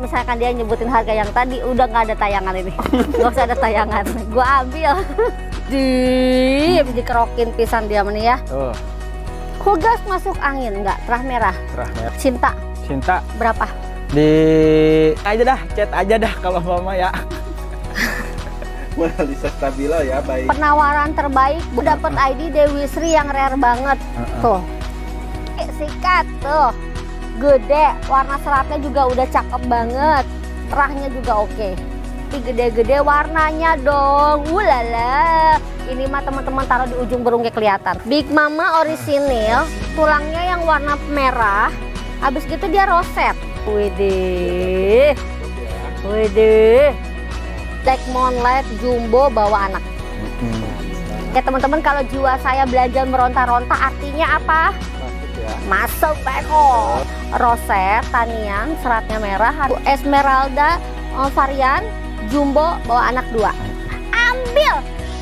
misalkan dia nyebutin harga yang tadi udah nggak ada tayangan ini nggak usah ada tayangan gue ambil di dikerokin pisan dia meni ya Kugas masuk angin nggak terah merah terah merah cinta cinta berapa di aja dah chat aja dah kalau mama ya Mona Lisa Stabilo ya baik penawaran terbaik dapat ID Dewi Sri yang rare banget uh -uh. tuh eh, sikat tuh gede warna seratnya juga udah cakep banget terahnya juga oke okay. Ini gede-gede warnanya dong wulala ini mah teman-teman taruh di ujung burungnya kelihatan Big Mama orisinil tulangnya yang warna merah abis gitu dia roset Widih Widih Black Monlet Jumbo bawa anak mm-hmm. Ya teman-teman kalau jiwa saya belajar meronta-ronta artinya apa? Masuk ya. Masuk roset, tanian, seratnya merah, esmeralda, oh, varian, jumbo, bawa anak dua. Ambil,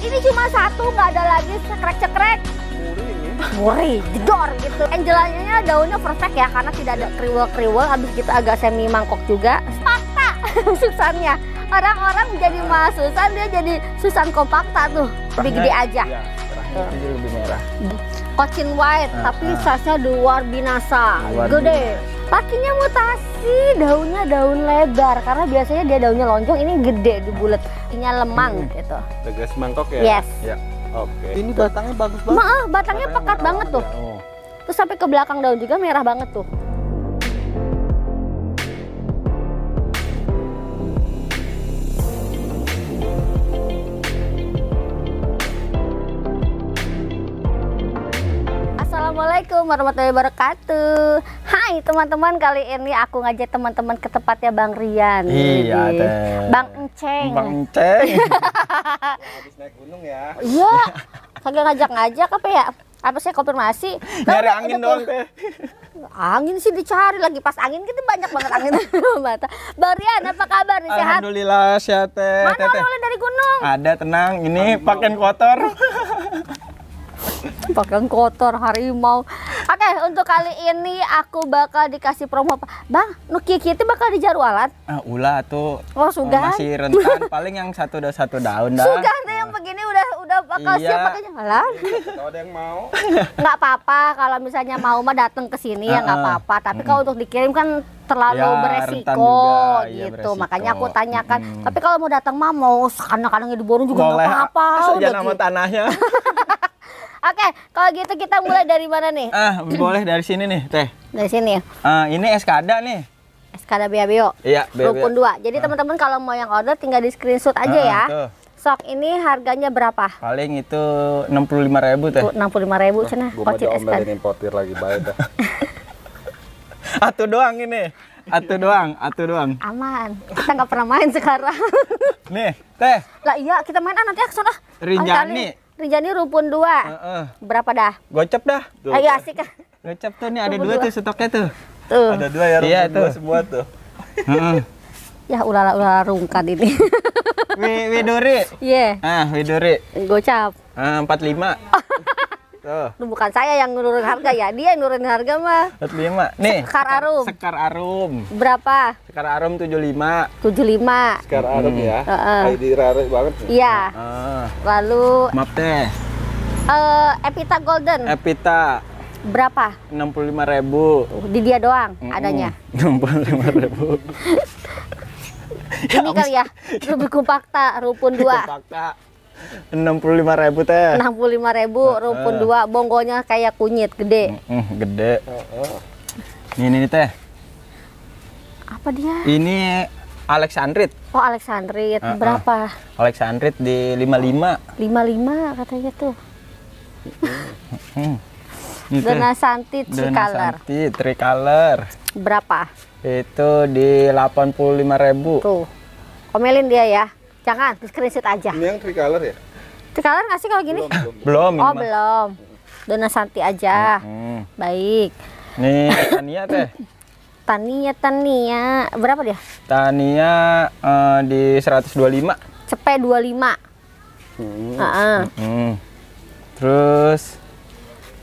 ini cuma satu, nggak ada lagi cekrek-cekrek. Muri, jedor gitu. Angelanya daunnya perfect ya, karena tidak ada kriwel-kriwel, habis gitu agak semi mangkok juga. Fakta, susannya. Orang-orang jadi mas Susan, dia jadi Susan kompakta tuh. Lebih gede aja. Iya, merahnya lebih merah. Gitu. Cochin White, uh, tapi uh. size-nya luar binasa, luar gede. lakinya Kakinya mutasi, daunnya daun lebar karena biasanya dia daunnya lonjong, ini gede, bulat. Kakinya lemang hmm. gitu. Tegas mangkok ya? Yes. Ya. Oke. Okay. Ini batangnya bagus banget. Maaf, ah, batangnya, batangnya pekat banget, tuh. tuh. Ya. Oh. Terus sampai ke belakang daun juga merah banget tuh. Assalamualaikum warahmatullahi wabarakatuh. Hai teman-teman, kali ini aku ngajak teman-teman ke tempatnya Bang Rian. Iya, Bang Enceng. Bang Enceng. habis naik gunung ya. Iya. Kagak ngajak-ngajak apa ya? Apa sih konfirmasi? Nyari angin dong. teh. Angin sih dicari lagi pas angin gitu banyak banget angin mata. Bang Rian, apa kabar nih sehat? Alhamdulillah sehat eh, Mana Mana oleh dari gunung? Ada tenang, ini pakaian kotor. Pakai kotor harimau. Oke, okay, untuk kali ini aku bakal dikasih promo. Bang, Nuki kita bakal dijarualan? Uh, ah, ulah tuh. Oh, oh, sudah. Masih rentan paling yang satu udah satu daun dah. Sudah nih yang begini udah udah bakal iya. siap pakai jalan Kalau ada yang mau. Nggak apa-apa kalau misalnya mau mah datang ke sini uh, ya nggak ah, ah. apa-apa. Tapi uh, kalau untuk dikirim kan terlalu ya, beresiko juga, iya, gitu. Ya, beresiko. Makanya aku tanyakan. Hmm. Tapi kalau mau datang mah mau karena kadang di borong juga nggak apa-apa. Saja nama gitu. tanahnya. Oke, kalau gitu kita mulai dari mana nih? Ah, boleh dari sini nih, Teh. Dari sini ya. Ah, ini Eskada nih. Eskada Biabio. Iya, Biabio. Rukun 2. Jadi uh. teman-teman kalau mau yang order tinggal di screenshot aja uh, ya. Tuh. Sok ini harganya berapa? Paling itu 65.000 teh. 65.000 cenah. Oh, ah, Kocit Eskada. Gua importir lagi bae dah. Atu doang ini. Atu doang, atu doang. Aman. Kita nggak pernah main sekarang. nih, teh. Lah iya, kita main ah nanti ke kesana. Rinjani. Oh, Rinjani rumpun dua. Uh, uh. Berapa dah? Gocap dah. Tuh. Ayo asik. Ah. Gocap tuh nih ada dua, dua tuh stoknya tuh. Tuh. Ada dua ya rumpun iya, dua tuh. semua tuh. uh. Ya ulala ulala rungkat ini. Widuri. Iya. Yeah. Ah, Widuri. Gocap. Ah, uh, lima. Tuh. Duh, bukan saya yang nurun harga ya, dia yang nurun harga mah. 45. Nih. Sekar Arum. Sekar Arum. Berapa? Sekar Arum 75. 75. Sekar Arum ya. Heeh. Uh -uh. rare banget. Iya. Uh. Lalu Maaf teh. Uh, eh, Epita Golden. Epita berapa? lima ribu uh, Di dia doang mm -mm. adanya? lima ribu Ini ya, kali ya, lebih kompakta, rupun dua. Kompakta enam puluh lima ribu teh enam puluh lima ribu rumpun dua bonggonya kayak kunyit gede uh, gede ini nih teh apa dia ini Alexandrit oh Alexandrit uh, berapa Alexandrit di lima lima lima lima katanya tuh Dona Santi Tricolor. Santi Tricolor. Berapa? Itu di 85.000. Tuh. Komelin dia ya. Jangan, screenshot aja. Ini yang tricolor ya? Tricolor nggak sih kalau gini? Belum. belum oh, belum. Dona Santi aja. Hmm. Baik. Nih, Tania teh. Tania, Tania. Berapa dia? Tania uh, di 125. Cepe 25. Hmm. Uh -uh. Hmm. Terus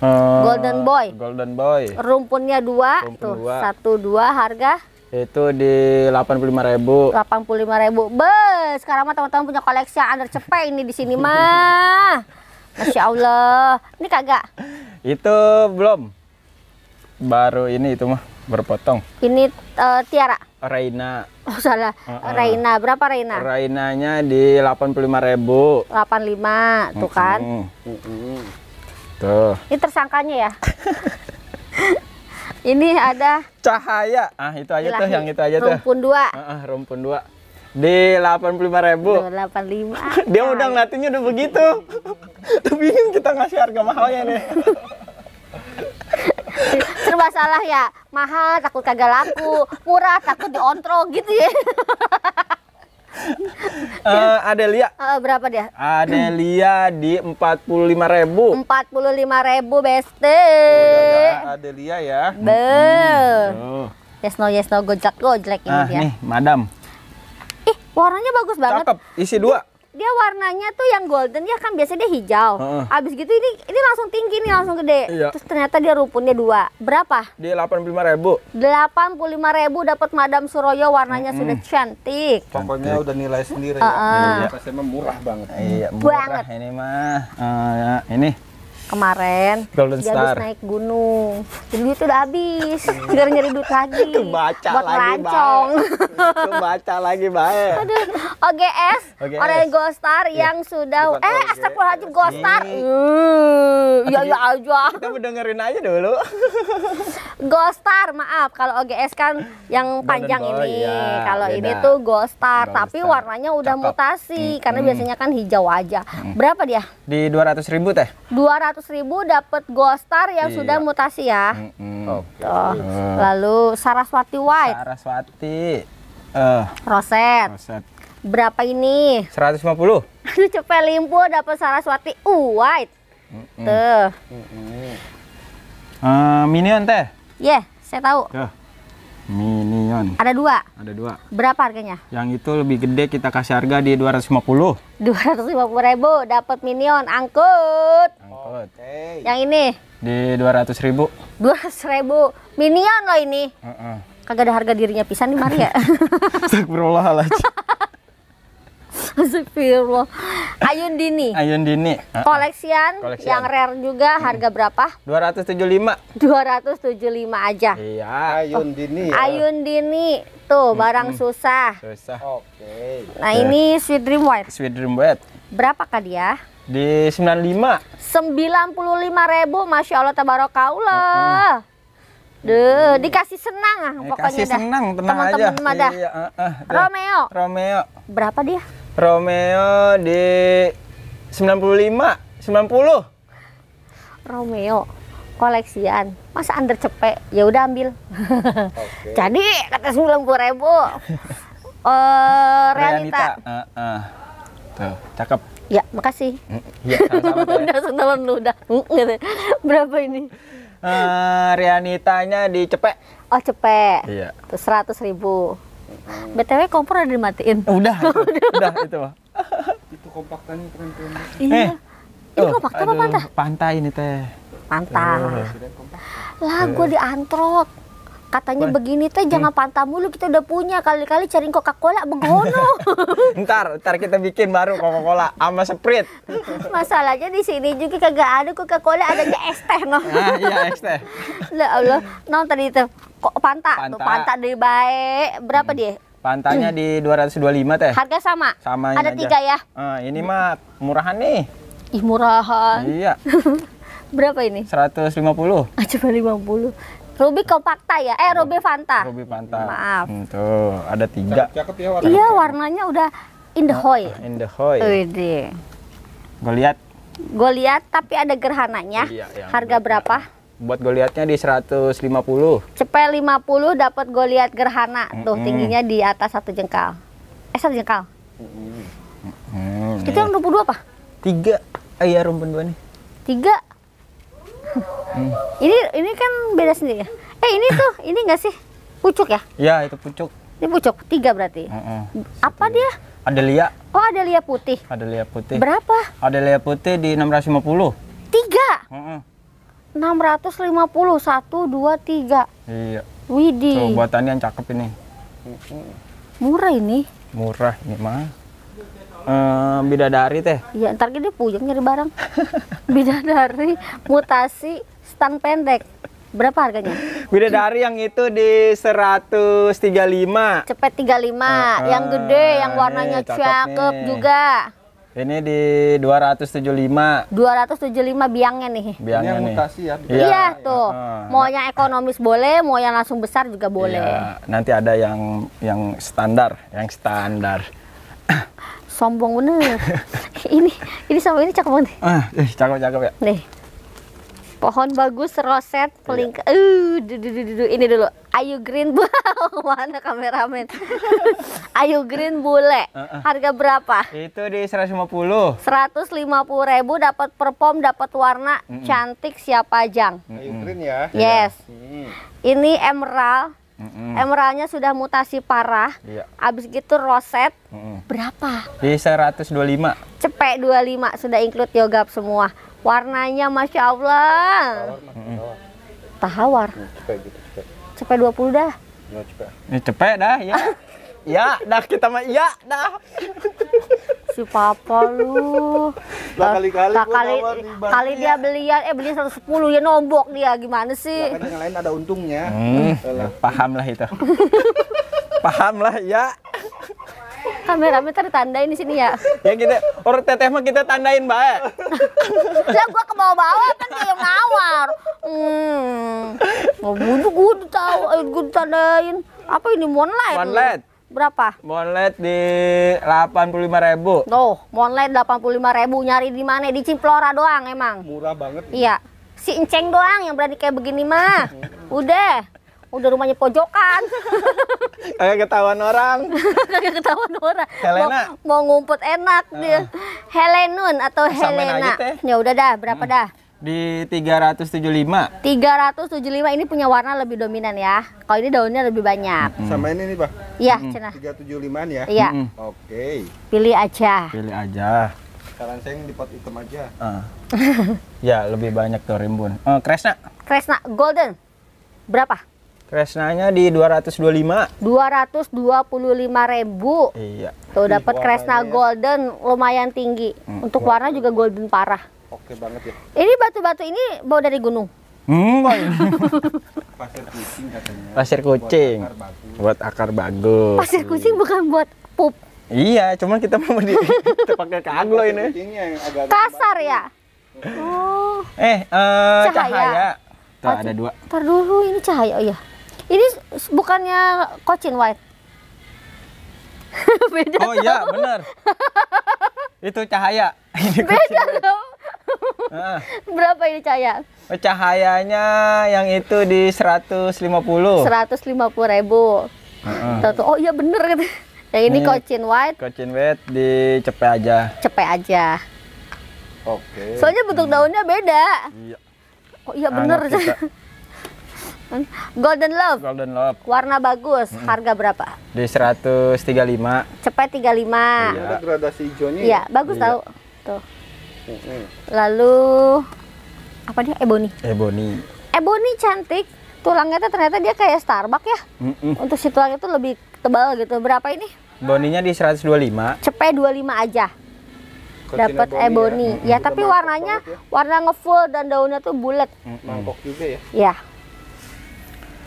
eh, Golden Boy. Golden Boy. Rumpunnya dua. Rumpun tuh, dua. satu dua harga itu di 85.000. 85.000. Be, sekarang mah teman-teman punya koleksi under cepet ini di sini mah. Masya Allah. Ini kagak? Itu belum. Baru ini itu mah berpotong. Ini uh, Tiara. Raina. Oh salah. Uh -uh. Raina berapa Raina? Rainanya di 85.000. 85 tuh kan. uh -hmm. Mm -hmm. Tuh. Ini tersangkanya ya. Ini ada cahaya. Ah, itu aja tuh yang itu aja rumpun tuh. Rumpun dua. delapan puluh rumpun dua. Di 85.000. lima. Dia udah ngeliatinnya udah begitu. Tuh bingung kita ngasih harga mahalnya nih. Serba salah ya. Mahal takut kagak laku, murah takut diontrol gitu ya uh, Adelia. Uh, berapa dia? Adelia di empat puluh lima ribu. Empat puluh lima ribu beste. Adelia ya. Be. Hmm. Yes no yes no gojek gojek ini ah, dia. Nih, madam. Ih, warnanya bagus banget. Cakep, isi dua dia warnanya tuh yang golden ya kan biasanya dia hijau. Uh -uh. Abis gitu ini ini langsung tinggi nih langsung gede. Iya. Terus ternyata dia rupunnya dua. Berapa? Dia delapan puluh lima ribu. Delapan puluh lima ribu dapat Madam Suroyo warnanya mm -hmm. sudah cantik. Pokoknya udah nilai sendiri. Uh -uh. Ya. Pasti murah banget. Iya murah banget. ini mah. Uh, ya. ini kemarin Golden dia Star. habis naik gunung jadi itu udah habis gara nyari duit lagi kebaca buat lagi lancong baca lagi baik aduh OGS, OGS. gostar yeah. yang sudah Bukan eh astagfirullahaladzim Gold iya. Star iya, hmm. ya ya aja kita dengerin aja dulu Gostar, maaf kalau OGS kan yang panjang Boy, ini ya, kalau ini tuh gostar, tapi Star. warnanya udah Cakep. mutasi hmm. karena hmm. biasanya kan hijau aja hmm. berapa dia di 200 ribu teh 200 ribu dapat gold star yang iya. sudah mutasi ya. Mm Oke. Okay. Uh. Ah. Lalu Saraswati White. Saraswati. Uh, Roset. Roset. Berapa ini? 150. Aduh cepet limpo dapat Saraswati uh, White. Mm -hmm. Tuh. Mm -hmm. Uh, minion teh. Iya, yeah, saya tahu. Tuh. Minion. Ada dua? Ada dua. Berapa harganya? Yang itu lebih gede kita kasih harga di dua Dua ratus ratus lima puluh. lima puluh ribu dapat Minion angkut. Angkut. Okay. Yang ini? Di dua ratus ribu. 200 ribu. Minion loh ini. Uh -uh. Kagak ada harga dirinya pisan di Maria. ya. Astagfirullahaladzim. Astagfirullah. Ayun Dini. Ayun Dini. Koleksian, Koleksian. yang rare juga hmm. harga berapa? 275. 275 aja. Iya, oh, Ayun Dini. Ya. Ayun Dini. Tuh, hmm, barang hmm. susah. Susah. Oke. Nah, ini Sweet Dream White. Sweet Dream White. Berapa kah dia? Di 95. 95 ribu, Masya Allah, tabarakallah. Hmm. Deh, dikasih senang ah pokoknya dah. Dikasih senang, tenang Teman -teman aja. Teman-teman Iya, uh, uh, Romeo. Romeo. Berapa dia? Romeo di 95, 90. Romeo koleksian. Masa under cepet? Ya udah ambil. Okay. Jadi kata puluh ribu. uh, eh, realita. realita. Uh, uh. Tuh, cakep. Ya, makasih. Mm, iya, sama-sama. udah udah. lu udah. Mm, gitu. Berapa ini? Uh, eh, Rianitanya di Cepek. Oh, Cepek. Iya. Seratus ribu. BTW kompor eh, udah dimatiin. Udah, udah itu itu kompaktannya keren-keren. Iya. Eh, ini kompak apa pantai? Pantai ini teh. Pantai. Lah, gue diantrok. Katanya begini teh jangan hmm. pantai mulu kita udah punya kali-kali cari Coca-Cola begono. ntar, ntar kita bikin baru Coca-Cola sama Sprite. Masalahnya di sini juga kagak ada Coca-Cola adanya es teh noh. Ah iya es teh. Lah ya Allah, nonton itu kok panta, panta. tuh panta dari baik berapa hmm. dia? Pantanya hmm. di 225 teh. Harga sama? Sama Ada aja. tiga ya? Uh, ini mah murahan nih. Ih murahan. Iya. berapa ini? 150. Ah, coba 50. Ruby Kompakta ya? Eh, Ruby Fanta. Ruby Fanta. Maaf. Hmm, tuh, ada tiga. Cakep, ya warna Iya, warnanya udah indehoy. Ah, oh, ah, indehoy. Wede. Gue lihat. Gue lihat, tapi ada gerhananya. Iya, Harga berapa? Buat Goliatnya di 150. Cepel 50 dapat Goliat gerhana mm -hmm. tuh tingginya di atas satu jengkal. Eh satu jengkal. Mm -hmm. Itu yang 22 apa? Tiga. Ah iya rumpun dua nih. Tiga. Hmm. Ini ini kan beda sendiri ya. Eh ini tuh ini enggak sih pucuk ya? Ya itu pucuk. Ini pucuk tiga berarti. Mm -hmm. Apa dia? Adelia. Oh, Adelia putih. Adelia putih. Berapa? Adelia putih di 650. Tiga? Mm -hmm. 2 3. Iya. Widih. Tuh buatannya yang cakep ini. Murah ini. Murah ini mah. Eh, bidadari teh. Iya, ntar gini puyeng nyari barang. bidadari mutasi stang pendek. Berapa harganya? Bidadari yang itu di 135. Cepet 35, uh, uh, yang gede, yang eh, warnanya cakep nih. juga. Ini di 275. 275 biangnya nih. Biangnya ini mutasi ya. Iya, iya tuh. Mau yang ekonomis boleh, mau yang langsung besar juga boleh. Iya, nanti ada yang yang standar, yang standar. Sombong bener. ini ini sama ini cakep banget. Ah, eh, cakep cakep ya. Nih pohon bagus roset paling iya. uh du, ini dulu ayu green mana kameramen ayu green bule harga berapa itu di 150 150 ribu dapat perform dapat warna mm -mm. cantik siapa jang ayu green ya yes mm. ini emerald Mm -mm. Emeraldnya sudah mutasi parah. Iya. Abis gitu roset. Mm -mm. Berapa? Di 125. Cepek 25 sudah include yogap semua warnanya masya allah tahawar mm, gitu, cepet dua puluh dah Ini ya, eh, cepet dah ya ya dah kita mah ya dah si papa lu lah kali kali kali, kali dia ya eh beli 110 ya nombok dia gimana sih lah, yang lain ada untungnya hmm, paham lah itu paham lah ya Kamera kameramen tertandain di sini ya ya kita orang teteh mah kita tandain mbak ya gua ke bawah-bawah kan dia yang nawar hmm nggak butuh eh, gua tahu gua tandain apa ini moonlight moonlight berapa? Monlet di delapan puluh lima ribu. Tuh, monlet lima ribu nyari di mana? Di Ciplora doang emang. Murah banget. Iya. Si Enceng doang yang berani kayak begini mah. Hmm. Udah udah rumahnya pojokan kayak ketahuan orang kayak ketahuan orang Helena mau, mau ngumpet enak uh. dia Helenun atau eh, Sampai Helena ya udah dah berapa hmm. dah di 375 375 ini punya warna lebih dominan ya kalau ini daunnya lebih banyak hmm. sama ini nih pak iya hmm. cenah. 375 ya iya hmm. oke okay. pilih aja pilih aja sekarang saya di pot hitam aja uh. ya lebih banyak tuh rimbun uh, Kresna Kresna Golden berapa Kresnanya di 225. 225 ribu. Iya. Tuh dapat Kresna ya. golden lumayan tinggi. Hmm. Untuk warna juga golden parah. Oke banget ya. Ini batu-batu ini bawa dari gunung. Hmm. Pasir kucing katanya. Pasir kucing. Buat akar bagus. Pasir kucing bukan buat pup. Iya, cuman kita mau di kita pakai kaglo ini. Kasar ya. Oh. Eh, uh, cahaya. cahaya. Tuh, ada dua. Ntar dulu ini cahaya, oh iya. Ini bukannya Cochin White? Beda. Oh iya, benar. Itu cahaya. Ini Beda dong. Berapa ini cahaya? Oh, cahayanya yang itu di 150. 150 ribu. Uh -uh. Oh iya bener Yang ini, ini Cochin White. Cochin White di cepe aja. Cepe aja. Oke. Okay. Soalnya bentuk daunnya beda. Iya. Oh iya ah, bener. Golden Love. Golden Love. Warna bagus, hmm. harga berapa? Di 135. Cepet 35. Iya. Ada gradasi hijaunya. Iya, ya? bagus iya. tahu. Tuh. Lalu apa dia? Ebony. Ebony. Ebony cantik. Tulangnya tuh ternyata dia kayak Starbucks ya. Mm -mm. Untuk si tulangnya tuh lebih tebal gitu. Berapa ini? Boninya di 125. puluh 25 aja. Dapat ebony. Ya, ya tapi warnanya ya. warna ngefull dan daunnya tuh bulat. Mangkok juga ya. Iya.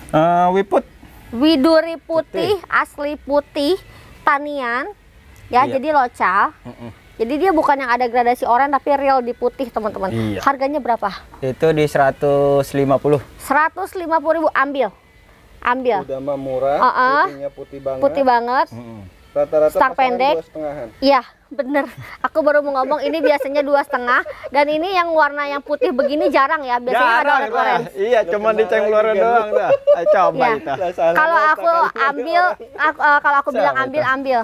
Uh, eh, wiput. Widuri putih, putih, asli putih, tanian. Ya, iya. jadi local. Mm -mm. Jadi dia bukan yang ada gradasi orang tapi real di putih, teman-teman. Iya. Harganya berapa? Itu di 150. 150 ribu ambil. Ambil. Udah mah murah, uh -uh. putihnya putih banget. Putih banget. Mm -mm. Rata-rata pendek. Iya bener aku baru mau ngomong ini biasanya dua setengah dan ini yang warna yang putih begini jarang ya biasanya jarang, ada orange orange iya cuma di luar doang dah coba iya. ya. kita kalau aku ambil aku, uh, kalau aku bilang ambil ambil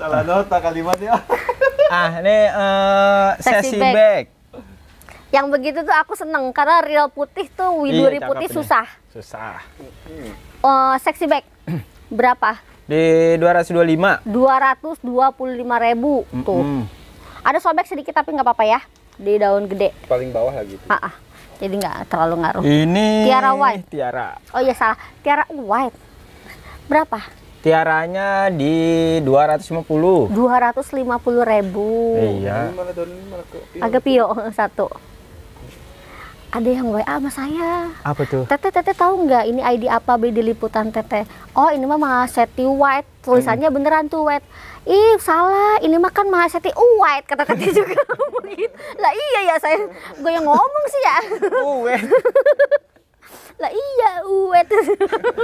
salah nota kalimatnya ah ini uh, eh, sesi bag. bag yang begitu tuh aku seneng karena real putih tuh iya, widuri iya, putih susah susah uh, oh, seksi bag berapa di 225. 225 ribu mm -mm. tuh. Ada sobek sedikit tapi nggak apa-apa ya di daun gede. Paling bawah lagi. Ah, ah. Jadi nggak terlalu ngaruh. Ini Tiara White. Tiara. Oh iya salah. Tiara White. Berapa? Tiaranya di 250. 250 ribu. Iya. Agak pio satu ada yang WA sama saya. Apa tuh? Teteh, teteh tahu nggak ini ID apa di liputan teteh? Oh ini mah Mahaseti White, tulisannya hmm. beneran tuh White. Ih salah, ini mah kan Mahaseti White kata teteh juga gitu. Lah iya ya saya, gue yang ngomong sih ya. White. lah iya White.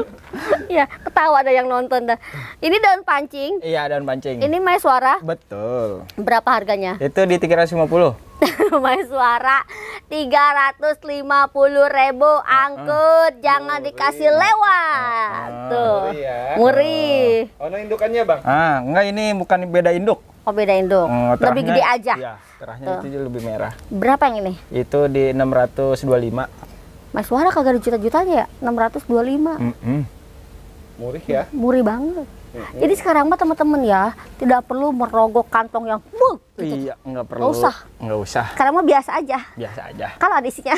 ya ketawa ada yang nonton dah. Ini daun pancing. Iya daun pancing. Ini main suara. Betul. Berapa harganya? Itu di tiga ratus lima puluh. rumah suara 350 ribu angkut ah, ah. jangan dikasih lewat ah, ah. tuh muri, ya. Oh. oh indukannya bang ah enggak ini bukan beda induk Oh beda induk, hmm, terahnya, lebih gede aja. Iya, terahnya itu lebih merah. Berapa yang ini? Itu di 625. Mas Suara kagak ada juta-jutanya ya? 625. Mm -hmm. Murih ya? Murih banget. Jadi sekarang mah teman-teman ya tidak perlu merogoh kantong yang buh. Gitu. Iya, enggak perlu. Enggak usah. Enggak usah. Sekarang mah biasa aja. Biasa aja. Kalau ada isinya.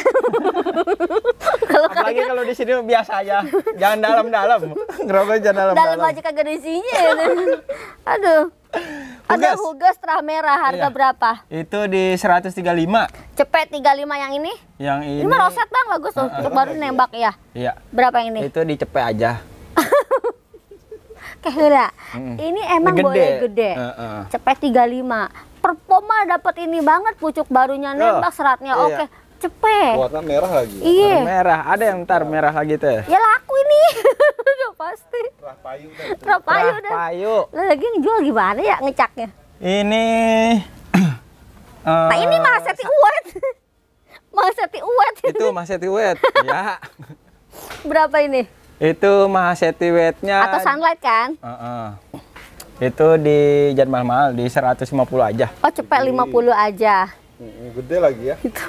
kalau kan Apalagi ya. kalau di sini biasa aja. Jangan dalam-dalam. Ngerogoh jangan dalam-dalam. Dalam aja kagak ada isinya. Aduh. Ada hugas terah merah harga iya. berapa? Itu di 135. Cepet 35 yang ini? Yang ini. Ini mah roset Bang bagus tuh. Uh, uh, baru nembak ya. Iya. Berapa yang ini? Itu di cepet aja. Kehera. Hmm. Ini emang gede. boleh gede. Uh, uh. Cepet 35. Performa dapat ini banget pucuk barunya iya. nembak seratnya. Uh, Oke. Okay. Cepet. Warna merah lagi. Iya. Warna merah. Ada yang ntar merah lagi teh. Ya laku ini. Udah pasti. Rah payu deh. Lagi ngejual gimana ya ngecaknya? Ini Nah eh, ini ini Seti Uwet. Seti Uwet. Itu Seti Uwet. ya. Berapa ini? Itu Mahaseti Wetnya. Atau Sunlight kan? Uh -uh. Itu di jam mahal-mahal di 150 aja. Oh, cepet 50 aja. Gede lagi ya. Itu.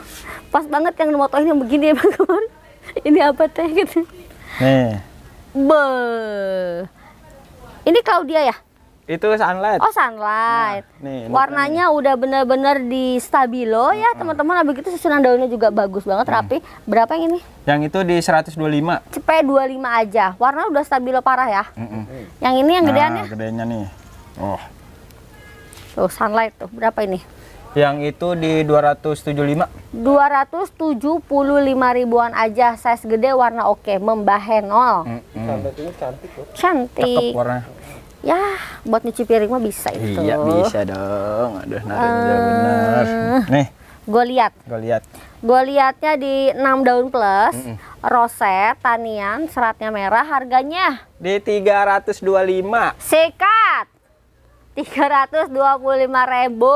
Pas banget yang motoin yang begini ya, Bang. Ini apa teh gitu. Nih. Be. Ini Claudia ya? Itu sunlight. Oh, sunlight. Nah, nih, Warnanya nih. udah bener-bener di stabilo hmm. ya, ah, ah. teman-teman. Hmm. begitu susunan daunnya juga bagus banget, hmm. rapi. Berapa yang ini? Yang itu di 125. CP 25 aja. Warna udah stabilo parah ya. Hmm. Yang ini yang gedeannya nah, ya? gedenya nih. Oh. Tuh, sunlight tuh. Berapa ini? Yang itu di 275. 275 ribuan aja, size gede warna oke, okay. membahenol. Mm -hmm. Cantik Cantik. Cakep warnanya ya buat nyuci piring mah bisa itu iya bisa dong aduh nari eh, benar. bener nih gue lihat gue lihat gue lihatnya di 6 daun plus mm -mm. roset tanian seratnya merah harganya di 325 sikat 325 ribu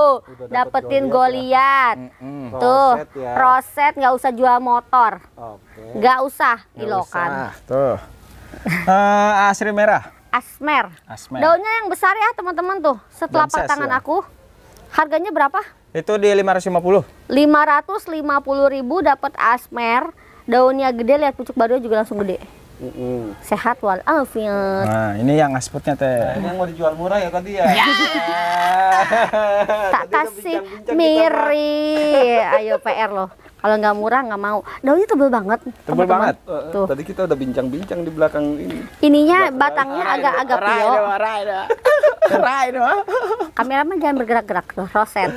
dapetin goliat ya. mm -mm. tuh roset ya. nggak ya. usah jual motor nggak okay. usah gak usah. tuh uh, asri merah Asmer. Asmer. Daunnya yang besar ya teman-teman tuh. Setelah Daun tangan ya. aku. Harganya berapa? Itu di 550. 550 ribu dapat Asmer. Daunnya gede, lihat pucuk barunya juga langsung gede. Mm Sehat walafiat. Nah, ini yang asputnya teh. Nah, ini yang mau dijual murah ya tadi ya. Yeah. Ya. tak kasih miri. Ayo PR loh. Kalau nggak murah nggak mau. Daunnya tebel banget. Tebel teman banget. Tuh. Eh, tadi kita udah bincang-bincang di belakang ini. Ininya belakang batangnya agak-agak pio. Kamera mah jangan bergerak-gerak tuh, roset.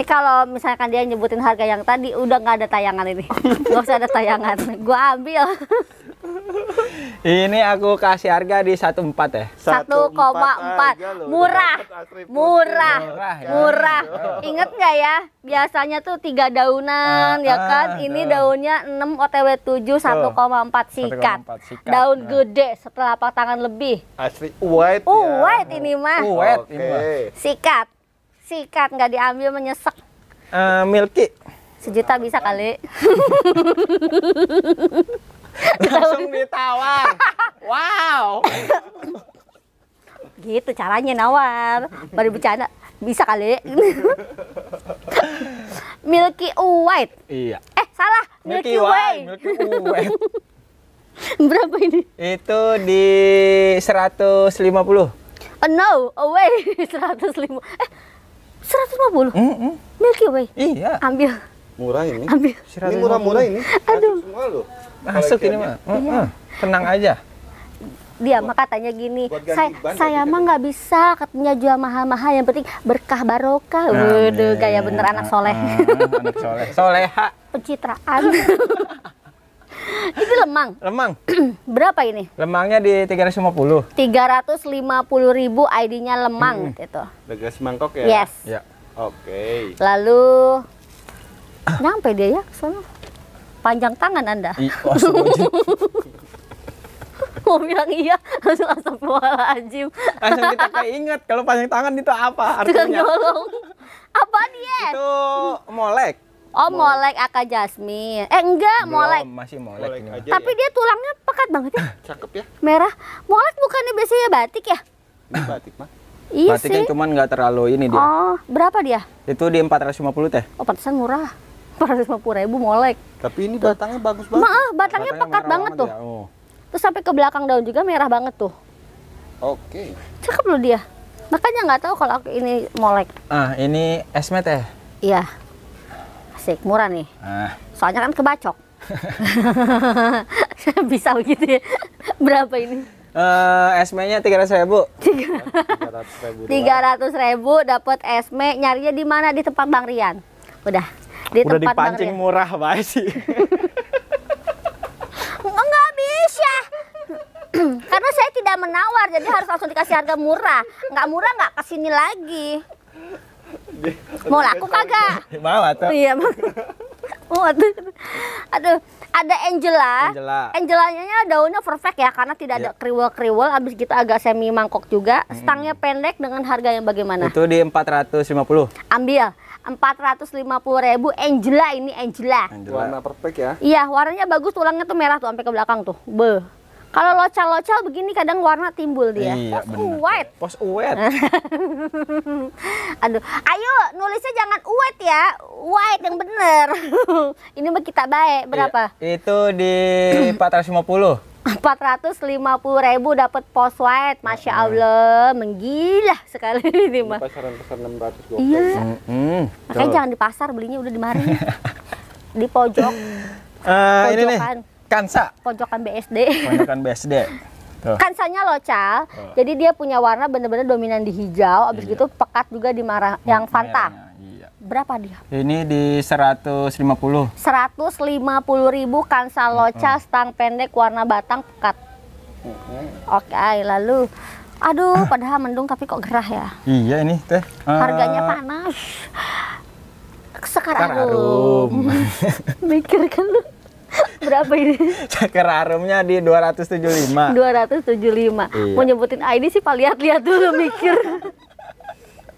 Nanti kalau misalkan dia nyebutin harga yang tadi, udah nggak ada tayangan ini. Nggak usah ada tayangan. Gua ambil. ini aku kasih harga di 14 ya. 1,4. Murah. Murah. Ya. Murah. Murah. Ingat nggak ya? Biasanya tuh tiga daunan ah, ya ah, kan. Ah, ini ah. daunnya 6 OTW 7 1,4 sikat. sikat. Daun nah. gede setelah tangan lebih. Asli white. Oh, white ini mah. Uh, white ini mah. Sikat sikat nggak diambil menyesek uh, milky sejuta bisa kali langsung ditawar wow gitu caranya nawar baru bercanda bisa kali milky white iya eh salah milky, milky way white berapa ini itu di 150 Oh no, away 105. Eh, 150? Mm -mm. Milky Way? Iya. Ambil. Murah ini. Ambil. Ini murah-murah ini. Aduh. semua loh. Masuk ini mah. Mm, mm. iya. Tenang aja dia mah katanya gini saya saya mah nggak bisa katanya jual mahal-mahal yang penting berkah barokah waduh kayak bener anak soleh ah, anak soleh soleha pencitraan Itu lemang. Lemang. Berapa ini? Lemangnya di 350. puluh ribu ID-nya lemang hmm. gitu. Legas mangkok ya? Yes. Ya. Oke. Okay. Lalu nyampe dia ya sono. Panjang tangan Anda. I, mau oh, bilang iya langsung asap anjim langsung kita inget kalau panjang tangan itu apa artinya apa dia itu molek Oh, molek, molek Aka Jasmine. Eh, enggak, Belum, molek. Masih molek. molek aja Tapi ya. dia tulangnya pekat banget ya. Cakep ya. Merah. Molek bukannya biasanya batik ya? batik mah. Iya Batiknya kan sih. cuman nggak terlalu ini dia. Oh, berapa dia? Itu di 450 teh. Oh, pantesan murah. 450 ribu molek. Tapi ini tuh. batangnya bagus banget. Maaf, batangnya, batangnya pekat banget tuh. Ya. Oh. Terus sampai ke belakang daun juga merah banget tuh. Oke. Okay. Cakep loh dia. Makanya nggak tahu kalau ini molek. Ah, ini esmet ya? Iya asik murah nih ah. soalnya kan kebacok bisa begitu ya berapa ini uh, eh, esme-nya tiga ratus ribu tiga ratus ribu dapat esme nyarinya di mana di tempat bang Rian udah di udah tempat dipancing bang Rian. murah banget sih enggak bisa karena saya tidak menawar jadi harus langsung dikasih harga murah nggak murah nggak kesini lagi mau laku kagak mau atau iya mau mau aduh ada Angela Angela Angelanya daunnya perfect ya karena tidak ada iya. kriwel kriwel abis gitu agak semi mangkok juga mm-hmm. stangnya pendek dengan harga yang bagaimana itu di 450 ambil 450 ribu Angela ini Angela. Angela warna perfect ya iya warnanya bagus tulangnya tuh merah tuh sampai ke belakang tuh kalau local-local begini kadang warna timbul dia. Iya, Pos bener. uwet. Pos uwet. Aduh, ayo nulisnya jangan uwet ya. White yang bener. Ini mah kita baik berapa? Iya, itu di 450. 450 ribu dapat pos white, masya Allah, menggila sekali ini mah. Pasaran pasar 600 gopeng. Iya. Mm -hmm. Makanya jangan di pasar, belinya udah di mari. di pojok. Uh, ini nih Kansa. Pojokan BSD. Pojokan BSD. Tuh. Kansanya local, Tuh. Oh. jadi dia punya warna benar-benar dominan di hijau, abis iya. gitu pekat juga di marah iya, yang Fanta iya, iya. berapa dia? Ini di 150. 150 ribu kansa local oh. stang pendek warna batang pekat. Oke, okay, lalu aduh padahal mendung tapi kok gerah ya? Iya ini teh. Harganya eh, panas. Sekarang. Sekar Mikirkan lu. Berapa ini? Ceker harumnya di 275. 275. Iya. Mau nyebutin ID sih Pak lihat-lihat dulu mikir.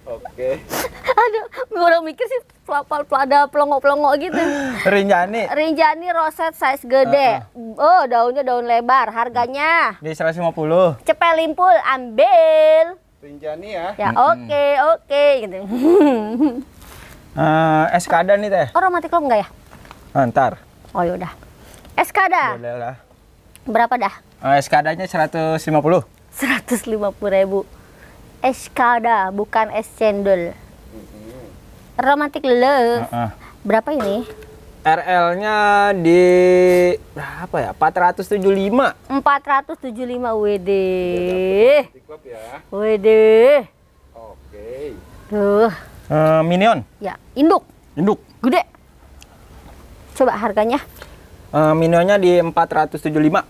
Oke. Aduh, orang mikir sih pelapal pelada pelongo-pelongo gitu. Rinjani. Rinjani roset size gede. Uh -uh. Oh, daunnya daun lebar. Harganya? Di 150. Cepet limpul, ambil. Rinjani ya. Ya, oke, -hmm. oke okay, gitu. Eh, uh, nih teh. Oh, romantik lo enggak ya? Ah, ntar. Oh yaudah. Eskada. Boleh lah. Berapa dah? Uh, Eskadanya 150. 150 ribu. Eskada, bukan es cendol. Romantic love. Uh -uh. Berapa ini? RL-nya di berapa ya? 475. 475 WD. Ya. WD. Oke. Duh. Uh, minion. Ya, induk. Induk. Gede coba harganya? Uh, eh, Minionya di 475.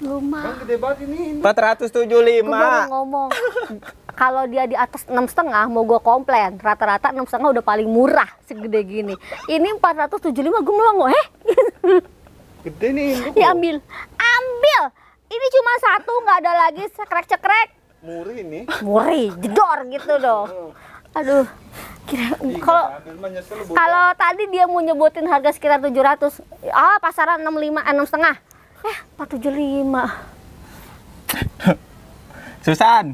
Lumayan. Gede banget ini. 475. ngomong. Kalau dia di atas enam setengah mau gue komplain rata-rata enam setengah udah paling murah segede gini. Ini 475 gue melongo, heh. Gede nih. Ya ambil, ambil. Ini cuma satu nggak ada lagi cekrek-cekrek. Muri ini. Muri, jedor gitu dong. Oh aduh kira iya, kalau kalau tadi dia mau nyebutin harga sekitar 700 ah oh, pasaran 65 eh, enam setengah eh 475 Susan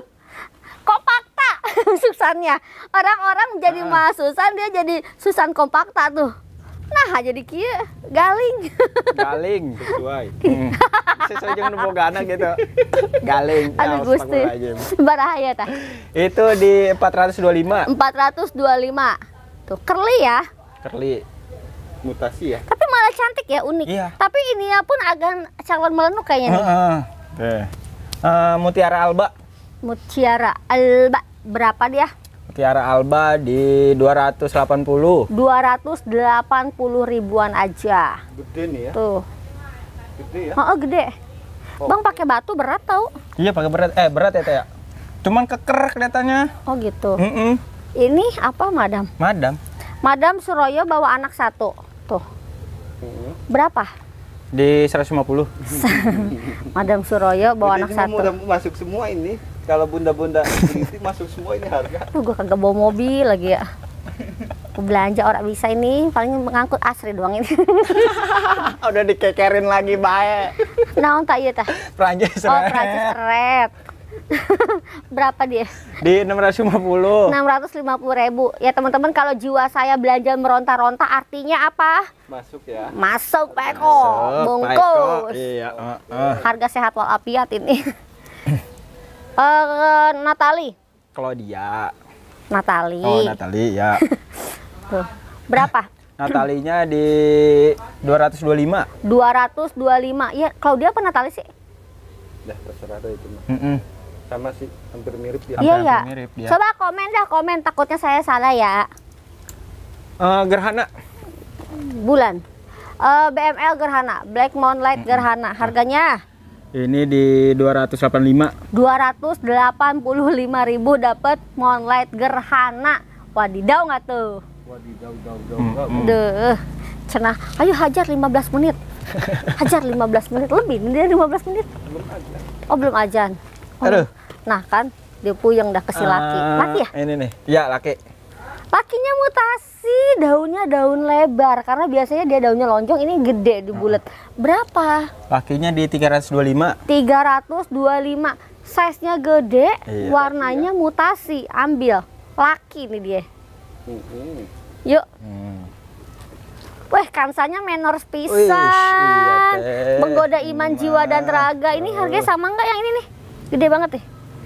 Kompakta Susannya orang-orang jadi ah. mas Susan dia jadi Susan kompakta tuh nah jadi kia galing galing sesuai hmm. sesuai jangan bogana gitu galing aduh ya, gusti barahaya tah itu di 425 425 tuh kerli ya kerli mutasi ya tapi malah cantik ya unik iya. tapi ininya pun agak calon melenuk kayaknya nih. Uh, uh, uh, mutiara alba mutiara alba berapa dia Tiara Alba di 280. 280 ribuan aja. Gede nih ya. Tuh. Gede ya? Oh, oh gede. Oh. Bang pakai batu berat tau? Iya, pakai berat. Eh, berat ya, taya. Cuman keker kelihatannya. Oh, gitu. Mm -mm. Ini apa, Madam? Madam. Madam Suroyo bawa anak satu. Tuh. Berapa? Di 150. Madam Suroyo bawa Jadi anak satu. Udah masuk semua ini kalau bunda-bunda masuk semua ini harga. gue kagak bawa mobil lagi ya. Gue belanja orang bisa ini, paling mengangkut asri doang ini. Udah dikekerin lagi baik. Nah, entah iya tah. Perancis seret. Oh, Perancis seret. Berapa dia? Di 650. 650 ribu. Ya teman-teman kalau jiwa saya belanja meronta-ronta artinya apa? Masuk ya. Masuk Pak Eko. Bungkus. Iya, uh, uh. Harga sehat walafiat ini. uh, Natali Claudia Natali oh Natali ya berapa Natalinya di 225 225 ya Claudia apa Natali sih dah terserah itu mah mm -mm. sama sih hampir mirip dia. iya ya mirip, ya. coba komen dah komen takutnya saya salah ya uh, gerhana bulan uh, eh, BML gerhana Black Moonlight mm -mm. gerhana harganya ini di 285. 285 ribu dapat moonlight gerhana. wadidau nggak tuh? Wadidau, dau, dau, hmm. Hmm. Deh, cenah. Ayo hajar 15 menit. Hajar 15 menit lebih. Ini dia 15 menit. Belum ajan. Oh belum ajan. Oh. Aduh. Nah kan, dia puyeng dah kesilaki. Uh, ah, laki ya? Ini nih. Ya laki. Lakinya mutasi, daunnya daun lebar karena biasanya dia daunnya lonjong, ini gede di hmm. bulat. Berapa? Lakinya di 325. 325. Size-nya gede, iya, warnanya iya. mutasi. Ambil. Laki nih dia. Mm-hmm. Yuk. Hmm. kansanya menor iya, pisan. menggoda iman jiwa dan raga. Ini harganya sama nggak yang ini nih? Gede banget nih.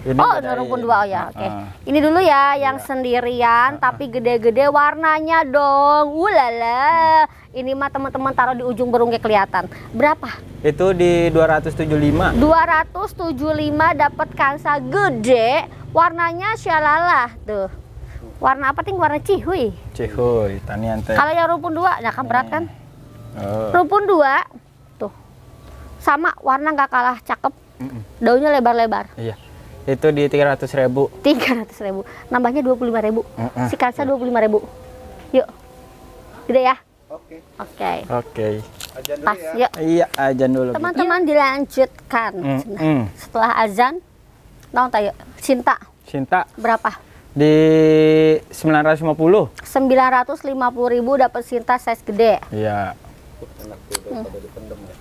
Ini oh, rumpun dua oh ya. Oke. Okay. Uh, ini dulu ya yang iya. sendirian uh, tapi gede-gede warnanya dong. Ulala. Hmm. Ini mah teman-teman taruh di ujung burung kelihatan. Berapa? Itu di 275. 275 dapat kansa gede, warnanya syalala tuh. Warna apa ting? Warna cihuy. Cihuy, tanian Kalau yang rumpun dua, ya kan berat kan? uh. Rumpun dua, tuh. Sama warna nggak kalah cakep. Mm -mm. Daunnya lebar-lebar. Iya. Itu di 300 ribu. 300 ribu. Nambahnya 25 ribu. Uh -uh. Si puluh 25 ribu. Yuk. Gede ya? Oke. Okay. Oke. Okay. Pas ya. yuk. Iya, azan dulu. Gitu. Teman-teman gitu. dilanjutkan. Mm, mm. Setelah azan, nong yuk cinta. Cinta. Berapa? Di 950. 950 ribu dapat cinta size gede. Iya. Hmm.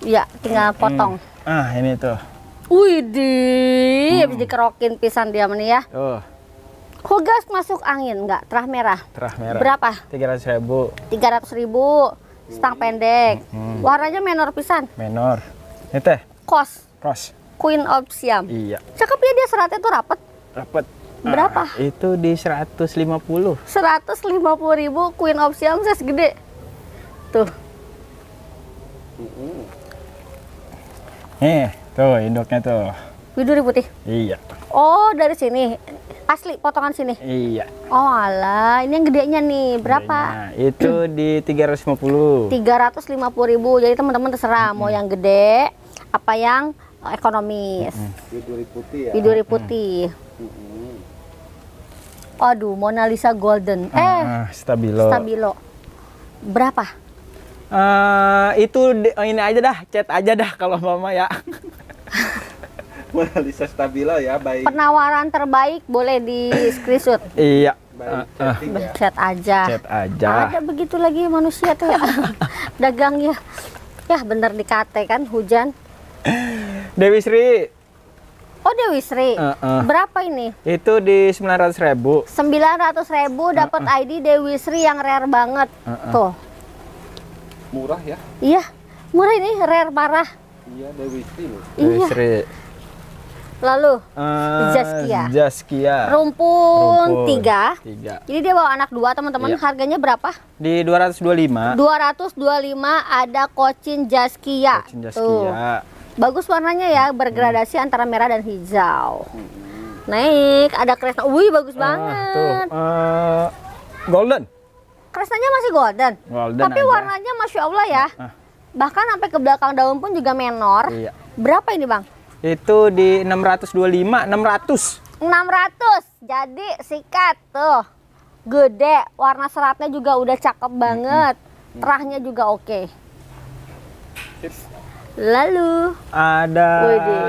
Ya. Iya, hmm. tinggal potong. Mm. Ah, ini tuh. Widih, hmm. habis dikerokin pisan dia meni ya. Uh. Oh. Hogas masuk angin nggak? Terah merah. Terah merah. Berapa? Tiga ratus ribu. Tiga ratus ribu. Stang hmm. pendek. Hmm. Warnanya menor pisan. Menor. Ini teh. Kos. Kos. Queen of Siam. Iya. Cakep ya dia seratnya tuh rapet. Rapet. Berapa? Ah, itu di seratus Seratus lima puluh. lima puluh ribu Queen of Siam segede. gede. Tuh. Nih, Tuh induknya tuh. Widuri putih. Iya. Oh dari sini asli potongan sini. Iya. Oh ala ini yang gedenya nih berapa? Gedenya. Itu di tiga tiga ratus ratus lima puluh lima puluh ribu jadi teman-teman terserah mm -hmm. mau yang gede apa yang eh, ekonomis. Mm -hmm. Widuri putih ya. Widuri putih. Mm -hmm. Aduh, Mona Lisa Golden. Ah, eh, ah, Stabilo. Stabilo. Berapa? Uh, itu ini aja dah, chat aja dah kalau mama ya. Mona Lisa Stabilo ya baik penawaran terbaik boleh di screenshot iya Baik, uh, uh. chat aja chat aja ada begitu lagi manusia tuh ya dagangnya ya bener dikate kan hujan Dewi Sri Oh Dewi Sri, uh, uh. berapa ini? Itu di 900 ribu 900 ribu dapat uh, uh. ID Dewi Sri yang rare banget uh, uh. Tuh Murah ya? Iya, murah ini rare parah Iya, Dewi Sri loh. Dewi Sri. Iya. Lalu uh, Zaskia. Zaskia. Rumpun, Rumpun tiga. tiga. Jadi dia bawa anak dua teman-teman. Iya. Harganya berapa? Di dua dua Dua ratus ratus lima. 225. lima ada Kocin Zaskia. Kocin Zaskia. Tuh. Bagus warnanya ya, bergradasi hmm. antara merah dan hijau. Naik, ada Kresna. Wih, bagus uh, banget. Tuh. Eh, uh, golden. Kresnanya masih golden. Golden. Tapi aja. warnanya masya Allah ya. Uh bahkan sampai ke belakang daun pun juga menor. Iya. Berapa ini, Bang? Itu di 625, 600. 600. Jadi sikat tuh. Gede, warna seratnya juga udah cakep banget. Mm -hmm. Terahnya juga oke. Lalu ada Wede.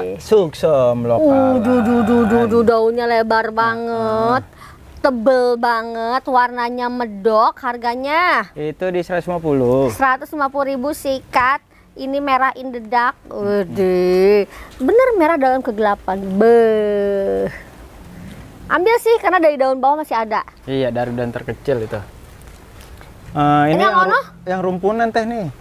lokal. Uh, du, du, du, du, daunnya lebar banget. Uh tebel banget, warnanya medok, harganya. Itu di 150. 150 ribu sikat. Ini merah in the dark. Wede. Bener merah dalam kegelapan. Be. Ambil sih karena dari daun bawah masih ada. Iya, dari daun terkecil itu. Uh, ini, ini yang, yang, yang rumpunan teh nih.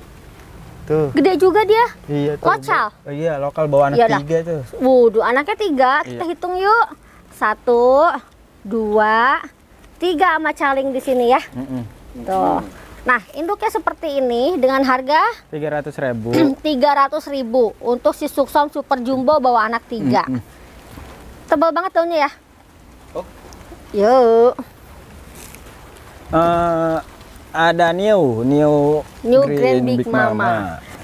Tuh. Gede juga dia. Iya. Tuh. Lokal. Oh, iya, lokal bawa anak Iyalah. tiga tuh. Waduh, anaknya tiga. Kita iya. hitung yuk. Satu, dua, tiga sama caling di sini ya. Mm -hmm. Tuh. Nah, induknya seperti ini dengan harga 300.000. 300.000 untuk si Suksom Super Jumbo bawa anak tiga. Mm -hmm. Tebal banget daunnya ya. Oh. Yuk. Uh, ada new, new, new Green, Green Big, Big Mama. Mama.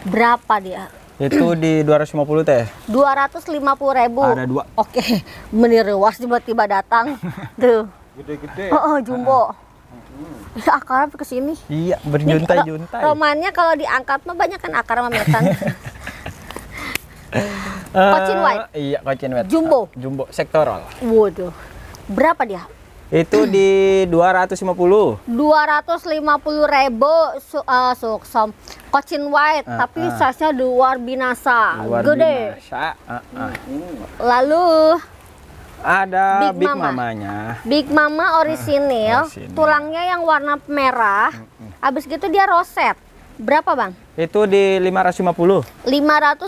Berapa dia? Itu di 250 teh. 250 ribu. Ada dua. Oke, meniru menir was tiba-tiba datang. Tuh. Gede-gede. Oh, oh, jumbo. Uh. Bisa akar ke sini. Iya, berjuntai-juntai. Romannya kalau diangkat mah banyak kan akar sama metan. Kocin eh, uh, eh, Iya, kocin white. Jumbo. Uh, jumbo sektoral. Waduh. Berapa dia? Itu di 250. 250 ribu su, uh, so, so, Cochin White, uh, tapi uh. size-nya luar binasa, luar gede. Binasa. Uh, uh. Lalu ada Big, Big Mama. Mamanya. Big Mama orisinil, uh, tulangnya yang warna merah. Uh, uh. Abis gitu dia roset. Berapa bang? Itu di 550 550.000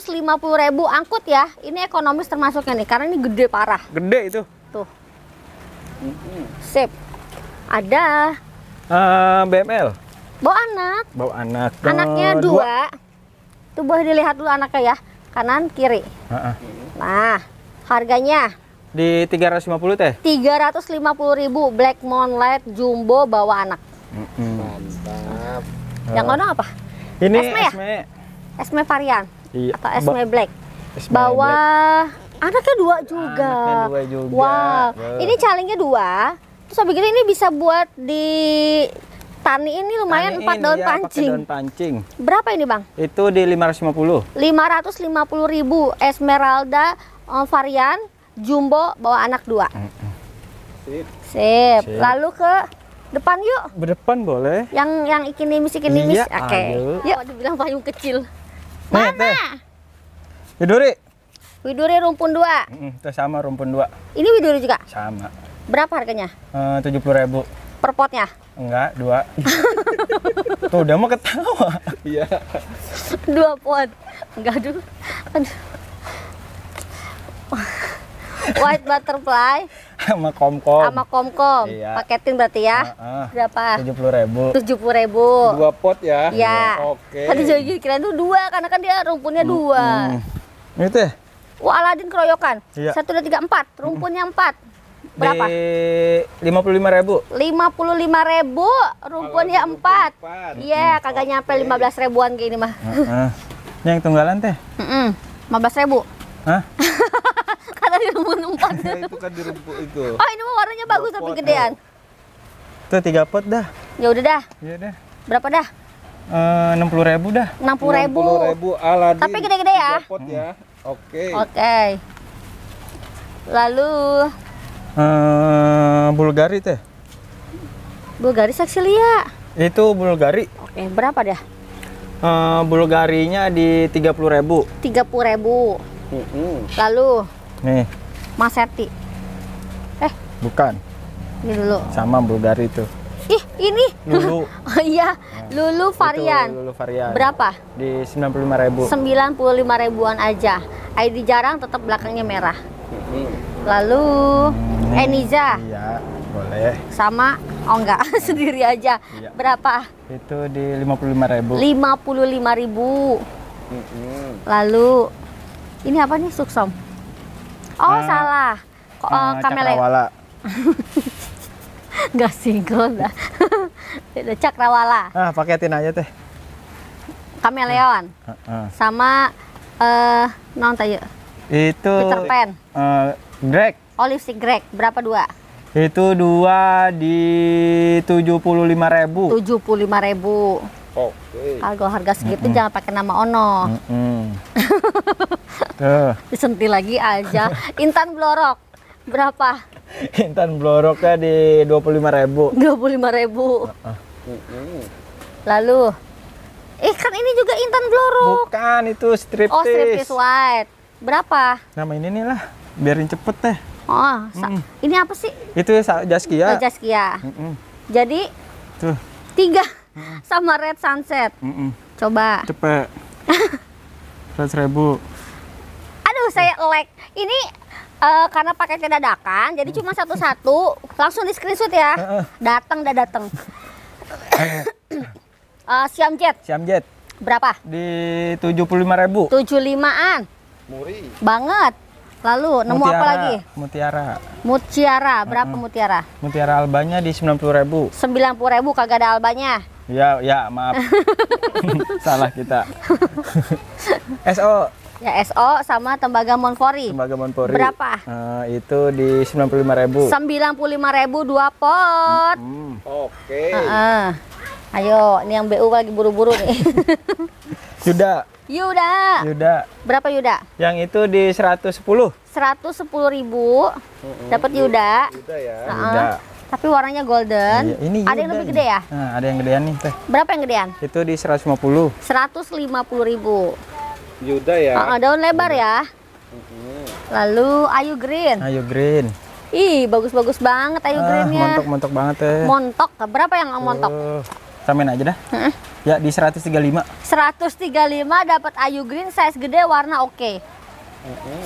ribu angkut ya Ini ekonomis termasuknya nih Karena ini gede parah Gede itu Tuh mm, Sip Ada uh, BML Bawa anak. Bawa anak. Anaknya dua. dua. Tuh boleh dilihat dulu anaknya ya. Kanan, kiri. Uh -uh. Nah, harganya di 350 teh. puluh ribu Black Moonlight Jumbo bawa anak. uh Mantap. Yang kono apa? Ini Esme, ya? Esme. Esme varian iya. atau Esme ba Black. Esme bawa Black. anaknya dua juga. Anaknya dua juga. Wow. Wow. Ini calingnya dua. Terus pikir ini bisa buat di petani ini lumayan petani 4 ini, daun ya, pancing. daun pancing. Berapa ini, Bang? Itu di 550. 550 ribu Esmeralda um, varian jumbo bawa anak dua. Sip. Sip. Sip. Lalu ke depan yuk. Berdepan boleh. Yang yang ikini misi ikini misi. Iya, Oke. Okay. Ayo. Yuk, dibilang payung kecil. Mana? Nih, teh. Widuri. Widuri rumpun dua. Mm, itu sama rumpun dua. Ini Widuri juga? Sama. Berapa harganya? Eh, uh, 70.000 per potnya? Enggak, dua. Tuh udah mau ketawa. Iya. dua pot. Enggak dulu. Aduh. White butterfly sama komkom. Sama komkom. Iya. Paketin berarti ya. Uh, uh, Berapa? Tujuh puluh ribu. Tujuh puluh ribu. Dua pot ya. Iya. Oke. Okay. Tadi jadi kira itu dua karena kan dia rumpunnya dua. Hmm. Itu ya? Wah Aladin keroyokan. Iya. Satu dua tiga empat. Rumpunnya empat. Berapa? lima puluh lima ribu. lima puluh lima ribu, rumpunnya empat. Iya, kagak hmm, nyampe nyampe belas ribuan kayak ini mah. Ini yang tunggalan teh? lima belas ribu. Hah? Karena di rumpun empat. Iya, itu kan di rumpun itu. Oh ini mah warnanya bagus tapi gedean. Itu tiga pot dah. Ya udah dah. Iya dah. Berapa dah? Eh, enam puluh ribu dah. Enam puluh ribu. ribu Aladin. Tapi gede-gede ya. Pot ya. Oke. Okay. Lalu uh, Bulgari teh Bulgari saksilia itu Bulgari oke berapa dah uh, Bulgarinya di tiga puluh ribu tiga puluh ribu mm -hmm. lalu nih Mas eh bukan ini dulu sama Bulgari itu Ih, ini. Lulu. oh iya, nah, Lulu varian. Lulu varian. Berapa? Di sembilan Sembilan puluh lima ribu. puluh lima ribuan aja. ID jarang tetap belakangnya merah. Lalu hmm ini. Eniza. Eh, iya, boleh. Sama oh enggak sendiri aja. Iya. Berapa? Itu di lima lima puluh ribu. Lima puluh lima ribu. Lalu ini apa nih suksom? Oh, uh, salah. Kok uh, ah, eh, kameleon? Cakrawala. Enggak single dah. cakrawala. Ah, paketin aja teh. Kameleon. Uh, uh. Sama eh uh, non tayo. Itu Peter Pan. Uh, Greg. Olive si Greg berapa dua? Itu dua di tujuh puluh lima ribu. Tujuh puluh lima ribu. Oke. Okay. Kalau harga segitu mm -mm. jangan pakai nama Ono. Mm -mm. Disentil lagi aja. Intan Blorok berapa? Intan Bloroknya di dua puluh lima ribu. Dua puluh lima ribu. Uh -uh. Lalu, eh kan ini juga Intan Blorok. Bukan itu striptease. Oh striptease white. Berapa? Nama ini nih lah, biarin cepet deh. Oh, mm. ini apa sih? Itu ya, Jaskia. Oh, Jaskia. Mm -mm. Jadi Tuh. tiga mm. sama Red Sunset. Mm -mm. Coba. Cepet. Seratus ribu. Aduh, saya lag. Ini uh, karena paketnya dadakan, jadi cuma mm. satu-satu. Langsung di screenshot ya. Datang, dah datang. uh, eh, Siam Jet. Siam Jet. Berapa? Di tujuh puluh lima ribu. Tujuh limaan. Muri. Banget. Lalu nemu apa lagi? Mutiara. Mutiara, berapa mm -hmm. mutiara? Mutiara albanya di sembilan sembilan puluh ribu puluh ribu kagak ada albanya. Ya, ya, maaf. Salah kita. SO Ya SO sama tembaga Monfori. Tembaga Monfori. Berapa? Uh, itu di sembilan 95.000. 95.000 dua pot. Mm -hmm. Oke. Okay. Uh -uh. Ayo, ini yang BU lagi buru-buru nih. Yuda. Yuda. Yuda. Berapa Yuda? Yang itu di 110. 110 ribu. Mm Dapat Yuda. Yuda ya. Uh -uh. Tapi warnanya golden. Iya, ini ada yang lebih gede ya? Nah, ada yang gedean nih, Teh. Berapa yang gedean? Itu di 150. 150 ribu. Yuda ya. Uh -uh, daun lebar Yuda. ya. Mm-hmm. Lalu Ayu Green. Ayu Green. Ih, bagus-bagus banget Ayu ah, Greennya. Montok-montok banget, Teh. Montok. Berapa yang montok? Eh, Ramen aja dah. Mm lima. Ya di 135. 135 dapat Ayu Green size gede warna oke. Okay.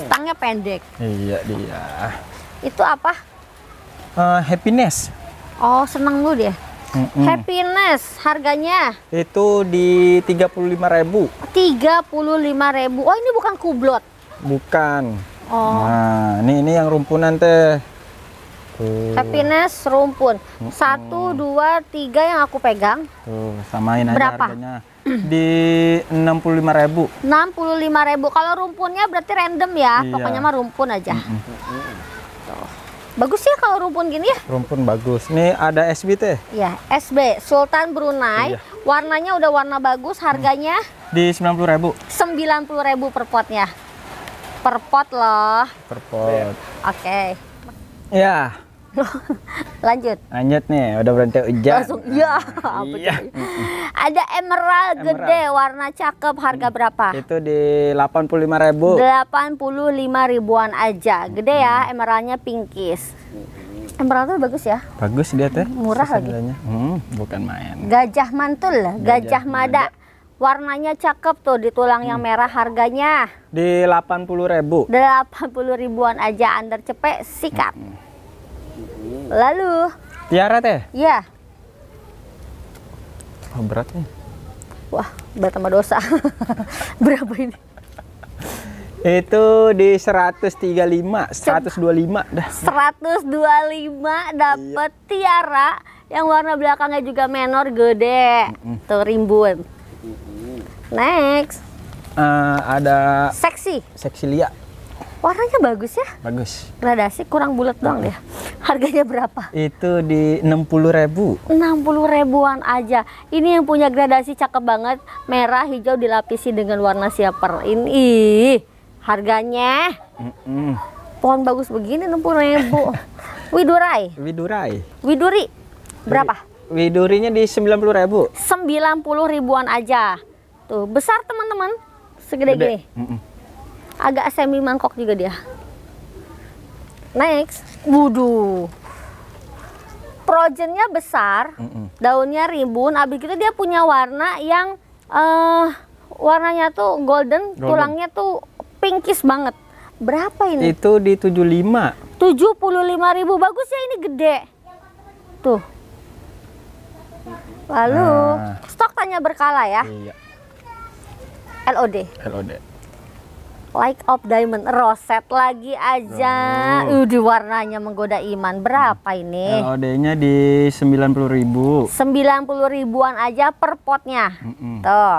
Stangnya pendek. Iya dia. Itu apa? Uh, happiness. Oh, seneng lu dia. Mm -hmm. Happiness harganya itu di tiga Tiga puluh puluh lima ribu. lima ribu. Oh, ini bukan kublot. Bukan. Oh. Nah, ini ini yang rumpunan teh. Tuh. Happiness rumpun. Uh Satu, dua, tiga yang aku pegang. Tuh, samain aja Berapa? harganya. Di lima ribu. enam puluh lima ribu. Kalau rumpunnya berarti random ya. Iya. Pokoknya mah rumpun aja. Bagus ya kalau rumpun gini ya? Rumpun bagus. nih ada SB teh. Iya, SB Sultan Brunei. Iya. Warnanya udah warna bagus, harganya mm. di 90.000. 90.000 per potnya. Per pot loh. Per pot. Oke. Okay. Ya. Lanjut. Lanjut nih, udah berhenti hujan. Langsung iya. Apa iya. Ada emerald, emerald gede, warna cakep, harga hmm. berapa? Itu di lima ribu. 85 ribuan aja. Gede ya, hmm. emeraldnya pinkish. Emerald tuh bagus ya? Bagus dia tuh. Murah lagi. Hmm, bukan main. Gajah mantul, gajah, gajah mada. Warnanya cakep tuh di tulang yang hmm. merah harganya. Di 80 ribu. 80 ribuan aja under cepet sikat. Hmm. Lalu. Tiara teh? Iya. Oh, beratnya. Wah, berat sama dosa. Berapa ini? Itu di 135, 125 dah. 125 dapat iya. tiara yang warna belakangnya juga menor gede. Mm -mm. Tuh rimbun. Next. Uh, ada seksi. Seksi Lia. Warnanya bagus ya? Bagus. Gradasi kurang bulat doang ya. Harganya berapa? Itu di 60 ribu. 60 ribuan aja. Ini yang punya gradasi cakep banget. Merah, hijau dilapisi dengan warna siaper. Ini harganya. Mm -mm. Pohon bagus begini 60 ribu. Widurai. Widurai. Widuri. Berapa? Widurinya di 90 ribu. 90 ribuan aja. Tuh, besar teman-teman. Segede Gede. gini. Mm -mm agak semi mangkok juga dia next wudhu projennya besar mm -mm. daunnya rimbun abis itu dia punya warna yang uh, warnanya tuh golden, golden tulangnya tuh pinkish banget berapa ini itu di 75 75 ribu bagus ya ini gede tuh lalu nah. stok tanya berkala ya iya. LOD LOD Like of Diamond Roset lagi aja. Oh. di warnanya menggoda iman. Berapa ini? LOD-nya di 90 ribu. 90 ribuan aja per potnya. Mm -mm. Tuh.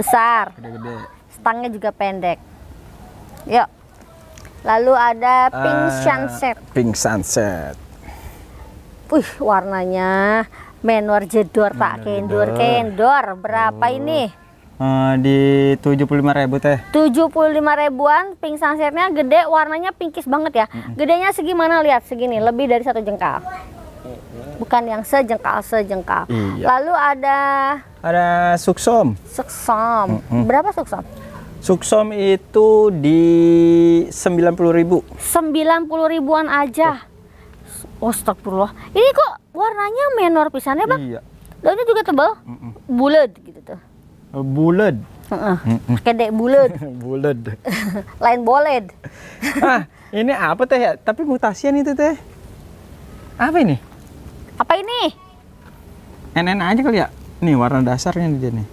Besar. Gede-gede. Stangnya juga pendek. Yuk. Lalu ada Pink uh, Sunset. Pink Sunset. Wih, warnanya menor jedor Pak. kendor kendor. Berapa oh. ini? Uh, di lima ribu teh tujuh puluh lima ribuan pink sunsetnya gede warnanya pinkish banget ya gedenya segimana lihat segini lebih dari satu jengkal bukan yang sejengkal sejengkal iya. lalu ada ada suksom suksom berapa suksom Suksom itu di sembilan puluh ribu Sembilan puluh ribuan aja iya. oh. Astagfirullah Ini kok warnanya menor pisannya bang Iya Daunnya juga tebal mm -mm. Bulat gitu tuh Bulet. Hmm, hmm. Kedek bulet. bulet. Lain boled. ah, ini apa teh Tapi mutasian itu teh. Apa ini? Apa ini? NN aja kali ya. Nih warna dasarnya di sini.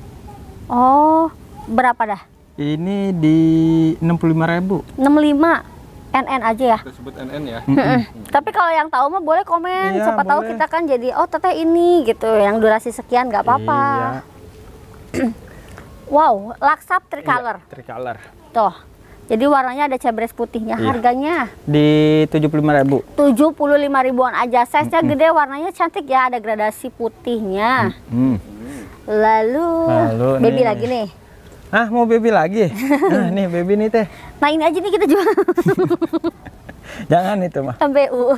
Oh, berapa dah? Ini di 65.000. 65. NN aja ya. sebut NN ya. Tapi kalau yang tahu mah boleh komen. Iya, Siapa boleh. tahu kita kan jadi oh teteh ini gitu. Yang durasi sekian nggak apa-apa. Iya. Wow, laksap iya, tricolor. Iya, tricolor. Tuh. Jadi warnanya ada cebres putihnya. Iya. Harganya di 75.000. lima ribuan aja. Size-nya mm -hmm. gede, warnanya cantik ya, ada gradasi putihnya. Mm -hmm. Lalu, Lalu baby nih. lagi nih. Ah, mau baby lagi. nah, nih baby nih teh. Nah, ini aja nih kita jual. Jangan itu mah. MBU.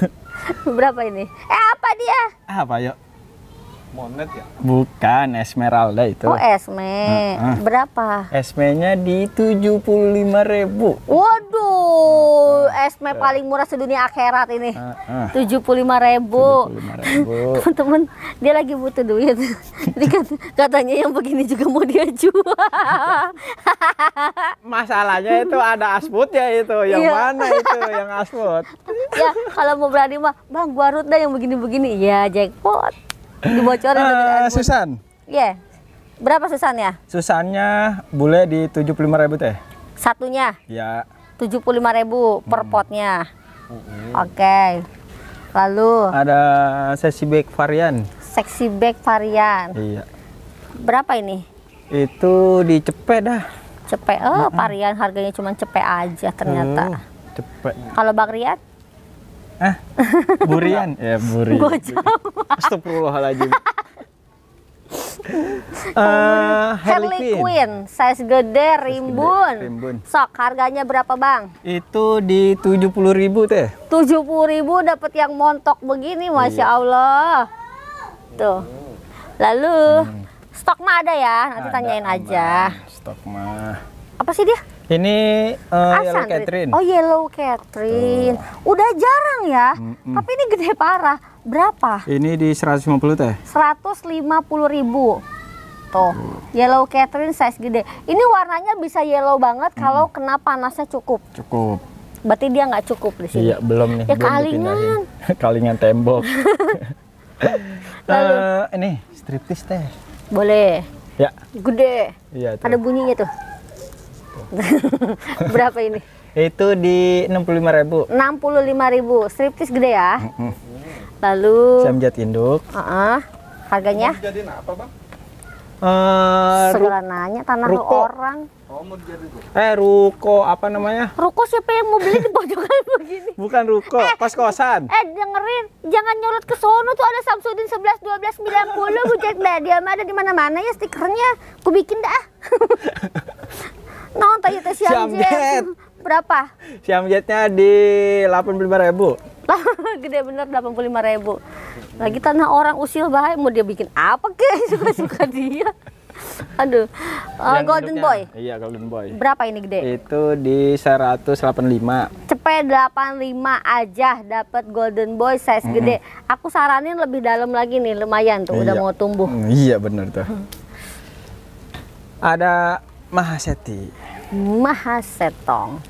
Berapa ini? Eh, apa dia? Apa yuk? Monet ya? Bukan, Esmeralda itu. Oh, Esme. Uh, uh. Berapa? Esme-nya di 75.000. Waduh, uh, Esme paling murah sedunia akhirat ini. Uh, uh. 75.000. 75 Teman-teman, dia lagi butuh duit. Jadi katanya yang begini juga mau dia jual. Masalahnya itu ada asbut ya itu. Yang iya. mana itu yang asbut? ya, kalau mau berani mah, Bang, gua harus dah yang begini-begini. Ya, jackpot dibocorin uh, eh, Susan iya yeah. berapa Susannya Susannya bule di 75.000 teh satunya ya tujuh puluh lima ribu per hmm. potnya oke okay. lalu ada sexy bag varian sexy bag varian. Iya. Berapa ini? Itu di cepet dah. Cepet. Oh, varian harganya cuma cepet aja ternyata. Uh, cepet. Kalau Bang Riyad? Ah, burian? ya burian. Gojam. Astagfirullahaladzim. Uh, Harley, Harley Quinn. size gede, rimbun. rimbun. Sok, harganya berapa bang? Itu di tujuh puluh ribu teh. Tujuh puluh ribu dapat yang montok begini, iya. masya Allah. Tuh. Lalu hmm. stok mah ada ya? Nanti tanyain aja. Stok mah. Apa sih dia? Ini uh, Yellow Catherine. Oh, Yellow Catherine. Tuh. Udah jarang ya. Mm -mm. Tapi ini gede parah. Berapa? Ini di 150 teh. 150 ribu. Tuh, Yellow Catherine size gede. Ini warnanya bisa yellow banget mm. kalau kena panasnya cukup. Cukup. Berarti dia nggak cukup di sini. Iya, belum nih. Ya belum kalingan. kalingan tembok. Lalu. Uh, ini striptis teh. Boleh. Ya. Gede. Iya, Ada bunyinya tuh. Berapa ini? Itu di 65.000. 65.000. Striptis gede ya? Mm -hmm. Lalu Jam jat induk. Uh -uh. Harganya? jadi apa, Bang? Uh, nanya tanah ruko. orang. Oh, mau eh, ruko apa namanya? Ruko siapa yang mau beli di pojokan begini? Bukan ruko, eh, kos-kosan. Eh, dengerin, jangan nyolot ke sono tuh ada Samsudin 11 12 90 Gojek dah, dia ada di mana-mana ya stikernya. Ku bikin dah. non tanya teh siam, jet. Berapa? Siam jetnya di delapan puluh lima ribu. Gede bener lima ribu. Lagi tanah orang usil bahaya mau dia bikin apa ke suka-suka dia. Aduh. Uh, Golden Boy. Iya, Golden Boy. Berapa ini gede? Itu di 185. puluh 85 aja dapat Golden Boy size mm -hmm. gede. Aku saranin lebih dalam lagi nih, lumayan tuh iya. udah mau tumbuh. Mm, iya, benar tuh. Mm. Ada Mahaseti. Mahasetong.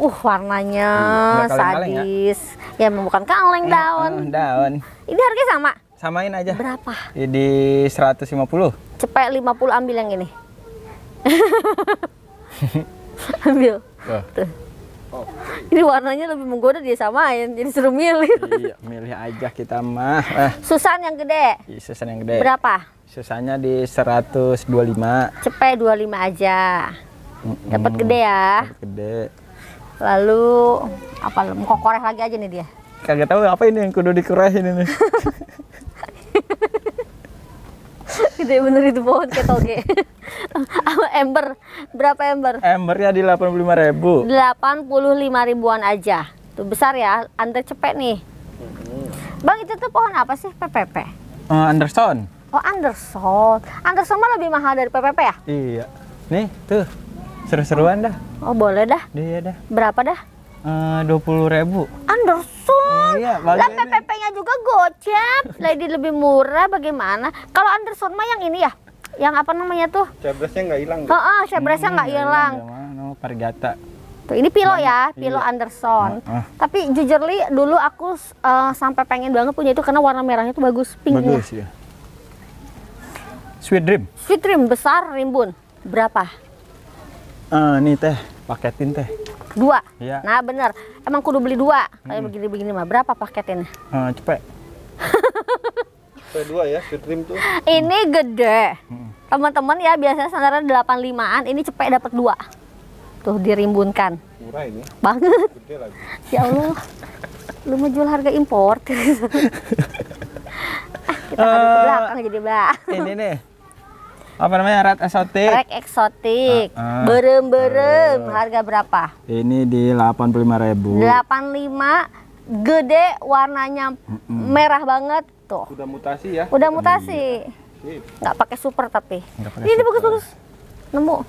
Uh, warnanya hmm, sadis. Ya? ya, bukan kaleng hmm, daun. Hmm, daun. Ini harganya sama? Samain aja. Berapa? Jadi 150. Cepet 50 ambil yang ini. ambil. Tuh. Oh. Ini warnanya lebih menggoda dia samain, jadi serumil. milih. Iya, milih aja kita mah. Eh. Susan yang gede. Iya, Susan yang gede. Berapa? Susahnya di 125. Cepet 25 aja. Dapat gede ya. Dapet gede. Lalu apa mau korek lagi aja nih dia. Kagak tahu apa ini yang kudu dikorehin ini. gede bener itu pohon kayak toge ember berapa ember embernya di delapan puluh lima ribu delapan puluh lima ribuan aja tuh besar ya under cepet nih mm-hmm. bang itu tuh pohon apa sih PPP uh, eh, Anderson oh Anderson Anderson mah lebih mahal dari PPP ya iya nih tuh Seru-seruan dah. Oh boleh dah. Iya, iya dah. Berapa dah? Eh, dua puluh ribu. Anderson. Eh, iya, lah PPP-nya juga gocap. Lady lebih murah bagaimana? Kalau Anderson mah yang ini ya, yang apa namanya tuh? Cebresnya nggak hilang. Hmm, iya, iya, oh, oh, cebresnya nggak hmm, hilang. No, Pargata. Tuh, ini pilo ya, pilo iya. Anderson. Uh, uh. Tapi jujur li, dulu aku uh, sampai pengen banget punya itu karena warna merahnya tuh bagus, pinknya. Bagus ya. Sweet Dream. Sweet Dream besar rimbun. Berapa? uh, nih teh paketin teh dua iya. nah bener emang kudu beli dua kayak begini begini mah berapa paketin? uh, eh, cepet cepet dua ya trim tuh ini gede teman-teman ya biasanya standar delapan limaan ini cepet dapat dua tuh dirimbunkan murah ini banget gede lagi. ya allah lu menjual harga impor ah, eh, kita ke belakang jadi mbak. ini nih apa namanya red eksotik red eksotik ah, ah. berem berem eh. harga berapa ini di delapan puluh lima ribu delapan lima gede warnanya merah banget tuh udah mutasi ya udah mutasi iya. nggak pakai super tapi pake ini, bagus bagus nemu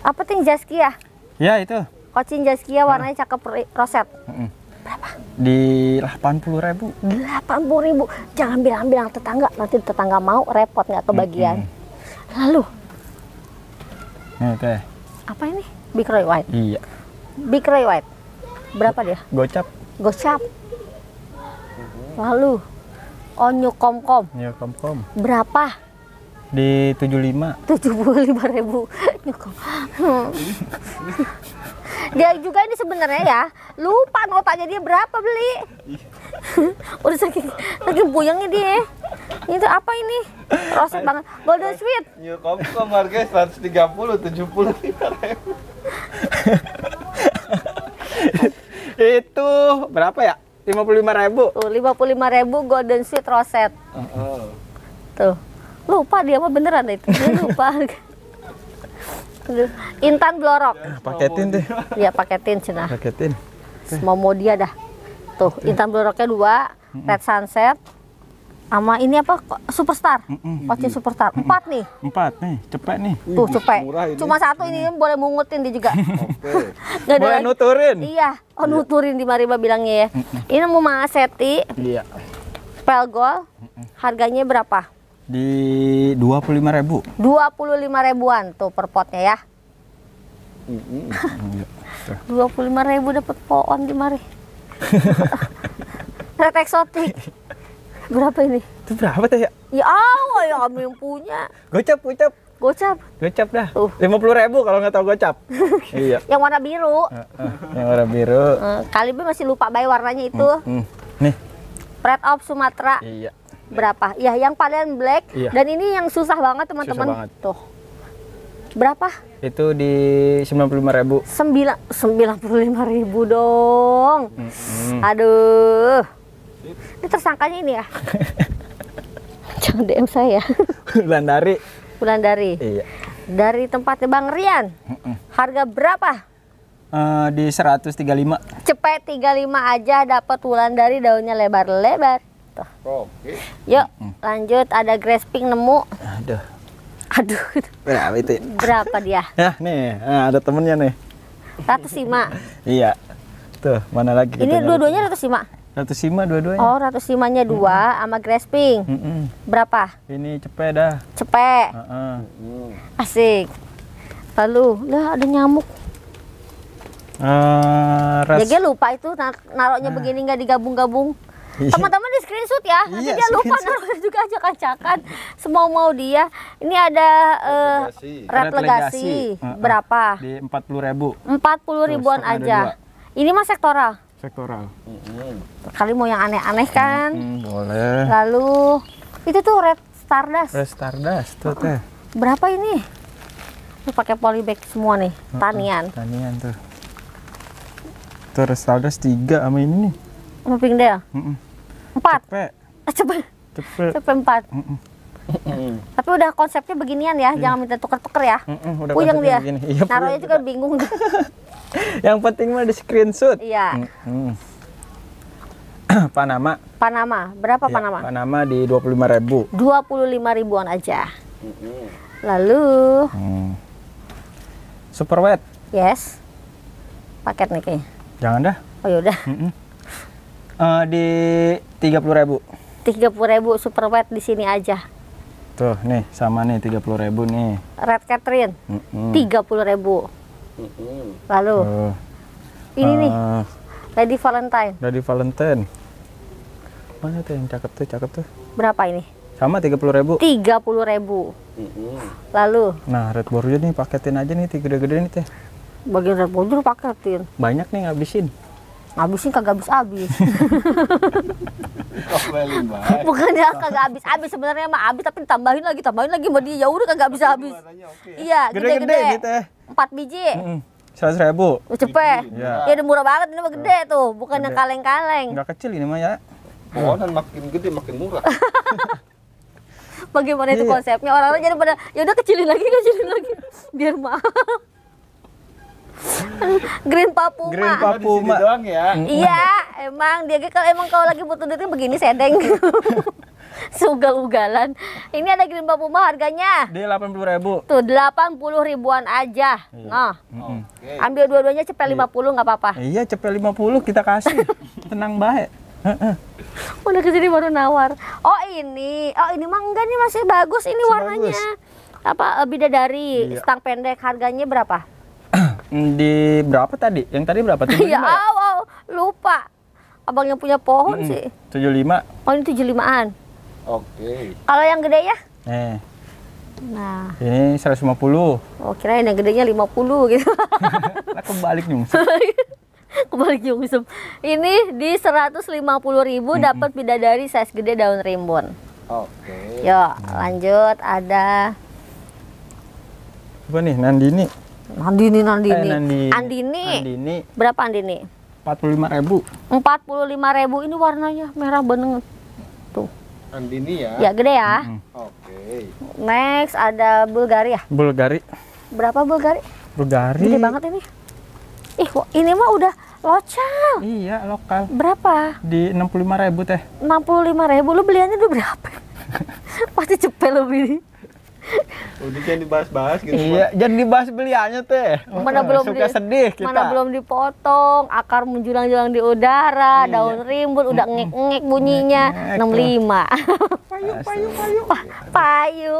apa ting jaskia ya itu kocin jaskia warnanya cakep roset mm berapa? Di 80 ribu. puluh ribu. Jangan bilang-bilang tetangga, nanti tetangga mau repot nggak kebagian. Mm Lalu? Oke. Apa ini? Big Roy White? Iya. Big Roy White? Berapa dia? Gocap. Gocap. Lalu? Onyu oh, Komkom? Onyu Komkom. Berapa? Di 75. 75 ribu. kom dia juga ini sebenarnya ya lupa notanya dia berapa beli udah saking saking ini dia itu apa ini roset banget golden sweet new seratus tiga 130 70 puluh itu berapa ya lima puluh lima ribu tuh lima ribu golden sweet roset tuh lupa dia mah beneran itu dia lupa Intan Blorok. Ah, paketin deh. Iya paketin cina. Paketin. Semua mau dia dah. Tuh Paketin. Intan Bloroknya dua, Red Sunset, sama ini apa superstar mm -mm. superstar empat nih empat nih cepet nih tuh cepet cuma satu ini boleh mungutin dia juga okay. boleh nuturin iya oh iya. nuturin di Mariba bilangnya ya ini mau Maseti. iya pelgol harganya berapa di 25000 ribu. 25 ribuan tuh per potnya ya. Iya, dua puluh lima ribu dapat pohon di mari. Red eksotik. Berapa ini? Itu berapa teh ya? Ya Allah ya kamu yang punya. Gocap, gocap. Gocap. Gocap dah. Uh. Lima puluh ribu kalau nggak tahu gocap. iya. Yang warna biru. yang warna biru. Eh, Kali ini masih lupa bay warnanya itu. hmm. Nih. Red of Sumatera. Iya berapa? Ya, yang paling black iya. dan ini yang susah banget teman-teman. Tuh. Berapa? Itu di 95.000. Sembilan 95.000 dong. Mm -hmm. Aduh. Ini tersangkanya ini ya. Jangan DM saya. Bulan dari. Iya. Dari tempatnya Bang Rian. Mm -mm. Harga berapa? Uh, di 135. Cepet 35 aja dapat wulan dari daunnya lebar-lebar tuh. Gitu. Oke. Yuk, lanjut ada grasping nemu. Aduh. Aduh. Berapa itu? Ya? Berapa dia? Ya, nih, nah, ada temennya nih. 105. iya. Tuh, mana lagi? Ini dua-duanya 105. 105 dua-duanya. Oh, Ratus Simanya dua sama Grasping. Mm Berapa? Ini cepet dah. Cepet. Uh -uh. Asik. Lalu, lah ada nyamuk. Uh, ras... Jadi lupa itu nar naruhnya ah. begini nggak digabung-gabung. Iya. Teman-teman di screenshot ya. Nanti iya, dia lupa taruh juga aja kacakan. Semau mau dia. Ini ada uh, red legasi. Berapa? Di empat puluh ribu. Empat puluh ribuan Terus, aja. Ini mah sektoral. Sektoral. Kali mau yang aneh-aneh kan? Hmm, boleh. Lalu itu tuh red stardust. Red stardust tuh teh. Berapa ini? Ini pakai polybag semua nih, tanian. Tanian tuh. Terus stardust tiga sama ini nih. Sama Pink Dale? Empat. Cepet. Eh, cepet. Cepet, Cepet empat. Mm -mm. Tapi udah konsepnya beginian ya, iya. jangan minta tuker-tuker ya. Mm -mm, puyeng dia. Iya, Naruhnya juga bingung. Yang penting mah di screenshot. Iya. Mm -mm. Panama. Panama. Berapa ya, Panama? Panama di dua puluh lima ribu. dua puluh lima ribuan aja. Lalu. Hmm. Super wet. Yes. Paket nih kayaknya. Jangan dah. Oh yaudah. Uh, di tiga puluh ribu. Tiga puluh ribu super wet di sini aja. Tuh nih sama nih tiga puluh ribu nih. Red Catherine tiga puluh ribu. Mm -hmm. Lalu uh, ini uh, nih eh. Lady Valentine. Lady Valentine. Mana tuh yang cakep tuh cakep tuh? Berapa ini? Sama tiga puluh ribu. Tiga puluh ribu. Lalu. Nah Red Borjo nih paketin aja nih tiga gede-gede nih teh. Bagian Red Borjo paketin. Banyak nih ngabisin ngabisin kagak habis habis bukannya kagak habis habis sebenarnya mah habis tapi ditambahin lagi tambahin lagi mau dia yaudah kagak habis habis gitu, iya gede gede, gitu ya. empat biji seratus ribu cepet ya. ya udah murah banget ini mah gede tuh bukan yang kaleng kaleng nggak kecil ini mah ya pohonan makin gede makin murah bagaimana itu iya. konsepnya orang-orang jadi pada ya udah kecilin lagi kecilin lagi biar mah. Green Papuma. Green Papuma. doang ya. Iya, emang dia kalau emang kalau lagi butuh duit begini sedeng. Sugal-ugalan. Ini ada Green Papuma harganya. Di puluh ribu. Tuh, 80 ribuan aja. Iya. Nah. Okay. Ambil dua-duanya cepet iya. 50 nggak apa-apa. Iya, cepet 50 kita kasih. Tenang baik. Udah kesini baru nawar. Oh ini, oh ini mangganya masih bagus ini masih warnanya. Bagus. Apa eh, bidadari, iya. stang pendek harganya berapa? Di berapa tadi? Yang tadi berapa? ya, awal ya? lupa. Abang yang punya pohon hmm, sih. 75. Oh, ini 75-an. Oke. Okay. Kalau yang gede ya? Eh. Nah. Ini 150. Oh, kira yang gedenya lima puluh gitu. nah, kebalik nyungsep. kebalik nyungsep. Ini di 150.000 mm -hmm. dapat bidadari size gede daun rimbun. Oke. Okay. Yuk, nah. lanjut ada apa nih Nandini? Nandini Nandini. Eh, Nandini. Andini. Andini. Berapa Andini? 45 ribu. 45 ribu ini warnanya merah banget. Tuh. Andini ya. Ya gede ya. Mm -hmm. Oke. Okay. Next ada Bulgari ya. Bulgari. Berapa Bulgari? Bulgari. Gede banget ini. Ih, ini mah udah lokal. Iya, lokal. Berapa? Di 65 ribu teh. 65 ribu, lu beliannya dulu berapa? Pasti cepet lu beli. Udah jangan dibahas-bahas gitu. Iya, jangan dibahas beliannya teh. Mana belum Suka di, sedih kita. Mana belum dipotong, akar menjulang-julang di udara, iya. iya. daun rimbun udah ngek-ngek bunyinya enam lima. payu, payu, payu. payu.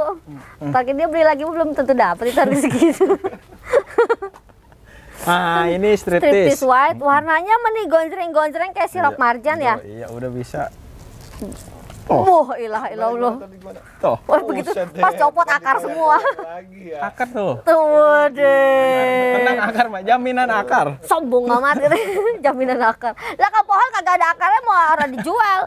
Tapi dia beli lagi belum tentu dapat itu harga segitu. Ah, ini striptease. Striptease white warnanya meni gonjreng-gonjreng kayak sirop iya. marjan ya. Iya, udah bisa Oh. Wah, ilah Allah. Oh, Wah, begitu pas copot akar semua. Ya. Akar tuh. Tuh deh. Tenang akar, Mak. Jaminan akar. Sombong amat ini, Jaminan akar. Lah kan pohon kagak ada akarnya mau orang dijual.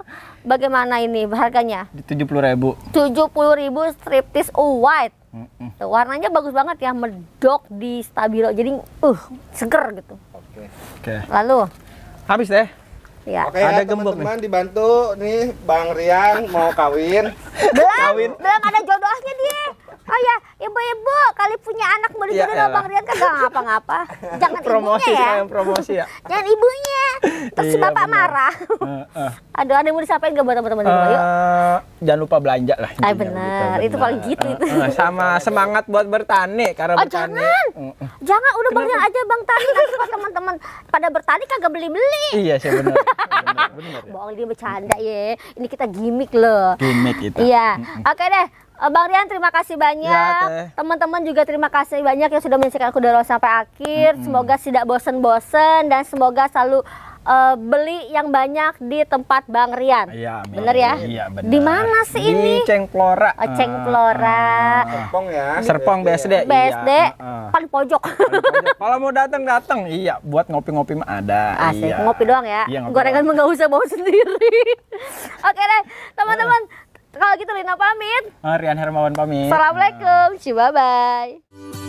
Bagaimana ini harganya? Tujuh puluh ribu. Tujuh puluh ribu striptis white. Mm -mm. warnanya bagus banget ya, medok di stabilo. Jadi, uh, seger gitu. Oke. Okay. Oke. Okay. Lalu? Habis deh. Ya. Oke, ada ya, gembok teman, -teman dibantu nih Bang Rian mau kawin. belum, kawin. belum ada jodohnya dia. Oh ya, ibu-ibu kali punya anak baru iya, jodoh ya, Bang Rian kan gak apa ngapa Jangan promosi ibunya ya. Yang eh, promosi ya. Jangan ibunya. Terus iya, bapak bener. marah. Aduh, ada yang mau disampaikan gak buat teman-teman uh, Jangan lupa belanja lah. Ah, benar. itu paling gitu itu. Uh, sama semangat buat bertani karena oh, bertani. jangan. Uh, Jangan udah Bang Rian aja Bang Tani nanti teman-teman pada bertani kagak beli-beli. Iya sih benar. Ya. Bohong dia bercanda ya. Ini kita gimmick loh. Gimmick itu. Iya. Oke deh. Eh, Bang Rian terima kasih ya, banyak. Ya, Teman-teman juga terima kasih banyak yang sudah menyaksikan Kudoro sampai akhir. -hmm. Semoga tidak bosen-bosen dan semoga selalu uh, beli yang banyak di tempat Bang Rian. Iya, bener ya? Iya, Di mana sih di ini? Cengplora. Oh, Cengplora. Uh, ah, ah. Serpong ya. Serpong BSD. BSD ya? iya, uh, paling pojok. pojok. Kalau mau datang datang. Iya, buat ngopi-ngopi mah ada. Asik, iya. ngopi doang ya. Iya, Gorengan mah enggak usah bawa sendiri. Oke deh, teman-teman. Uh. Kalau gitu Lina pamit. Rian Hermawan pamit. Assalamualaikum. Bye bye.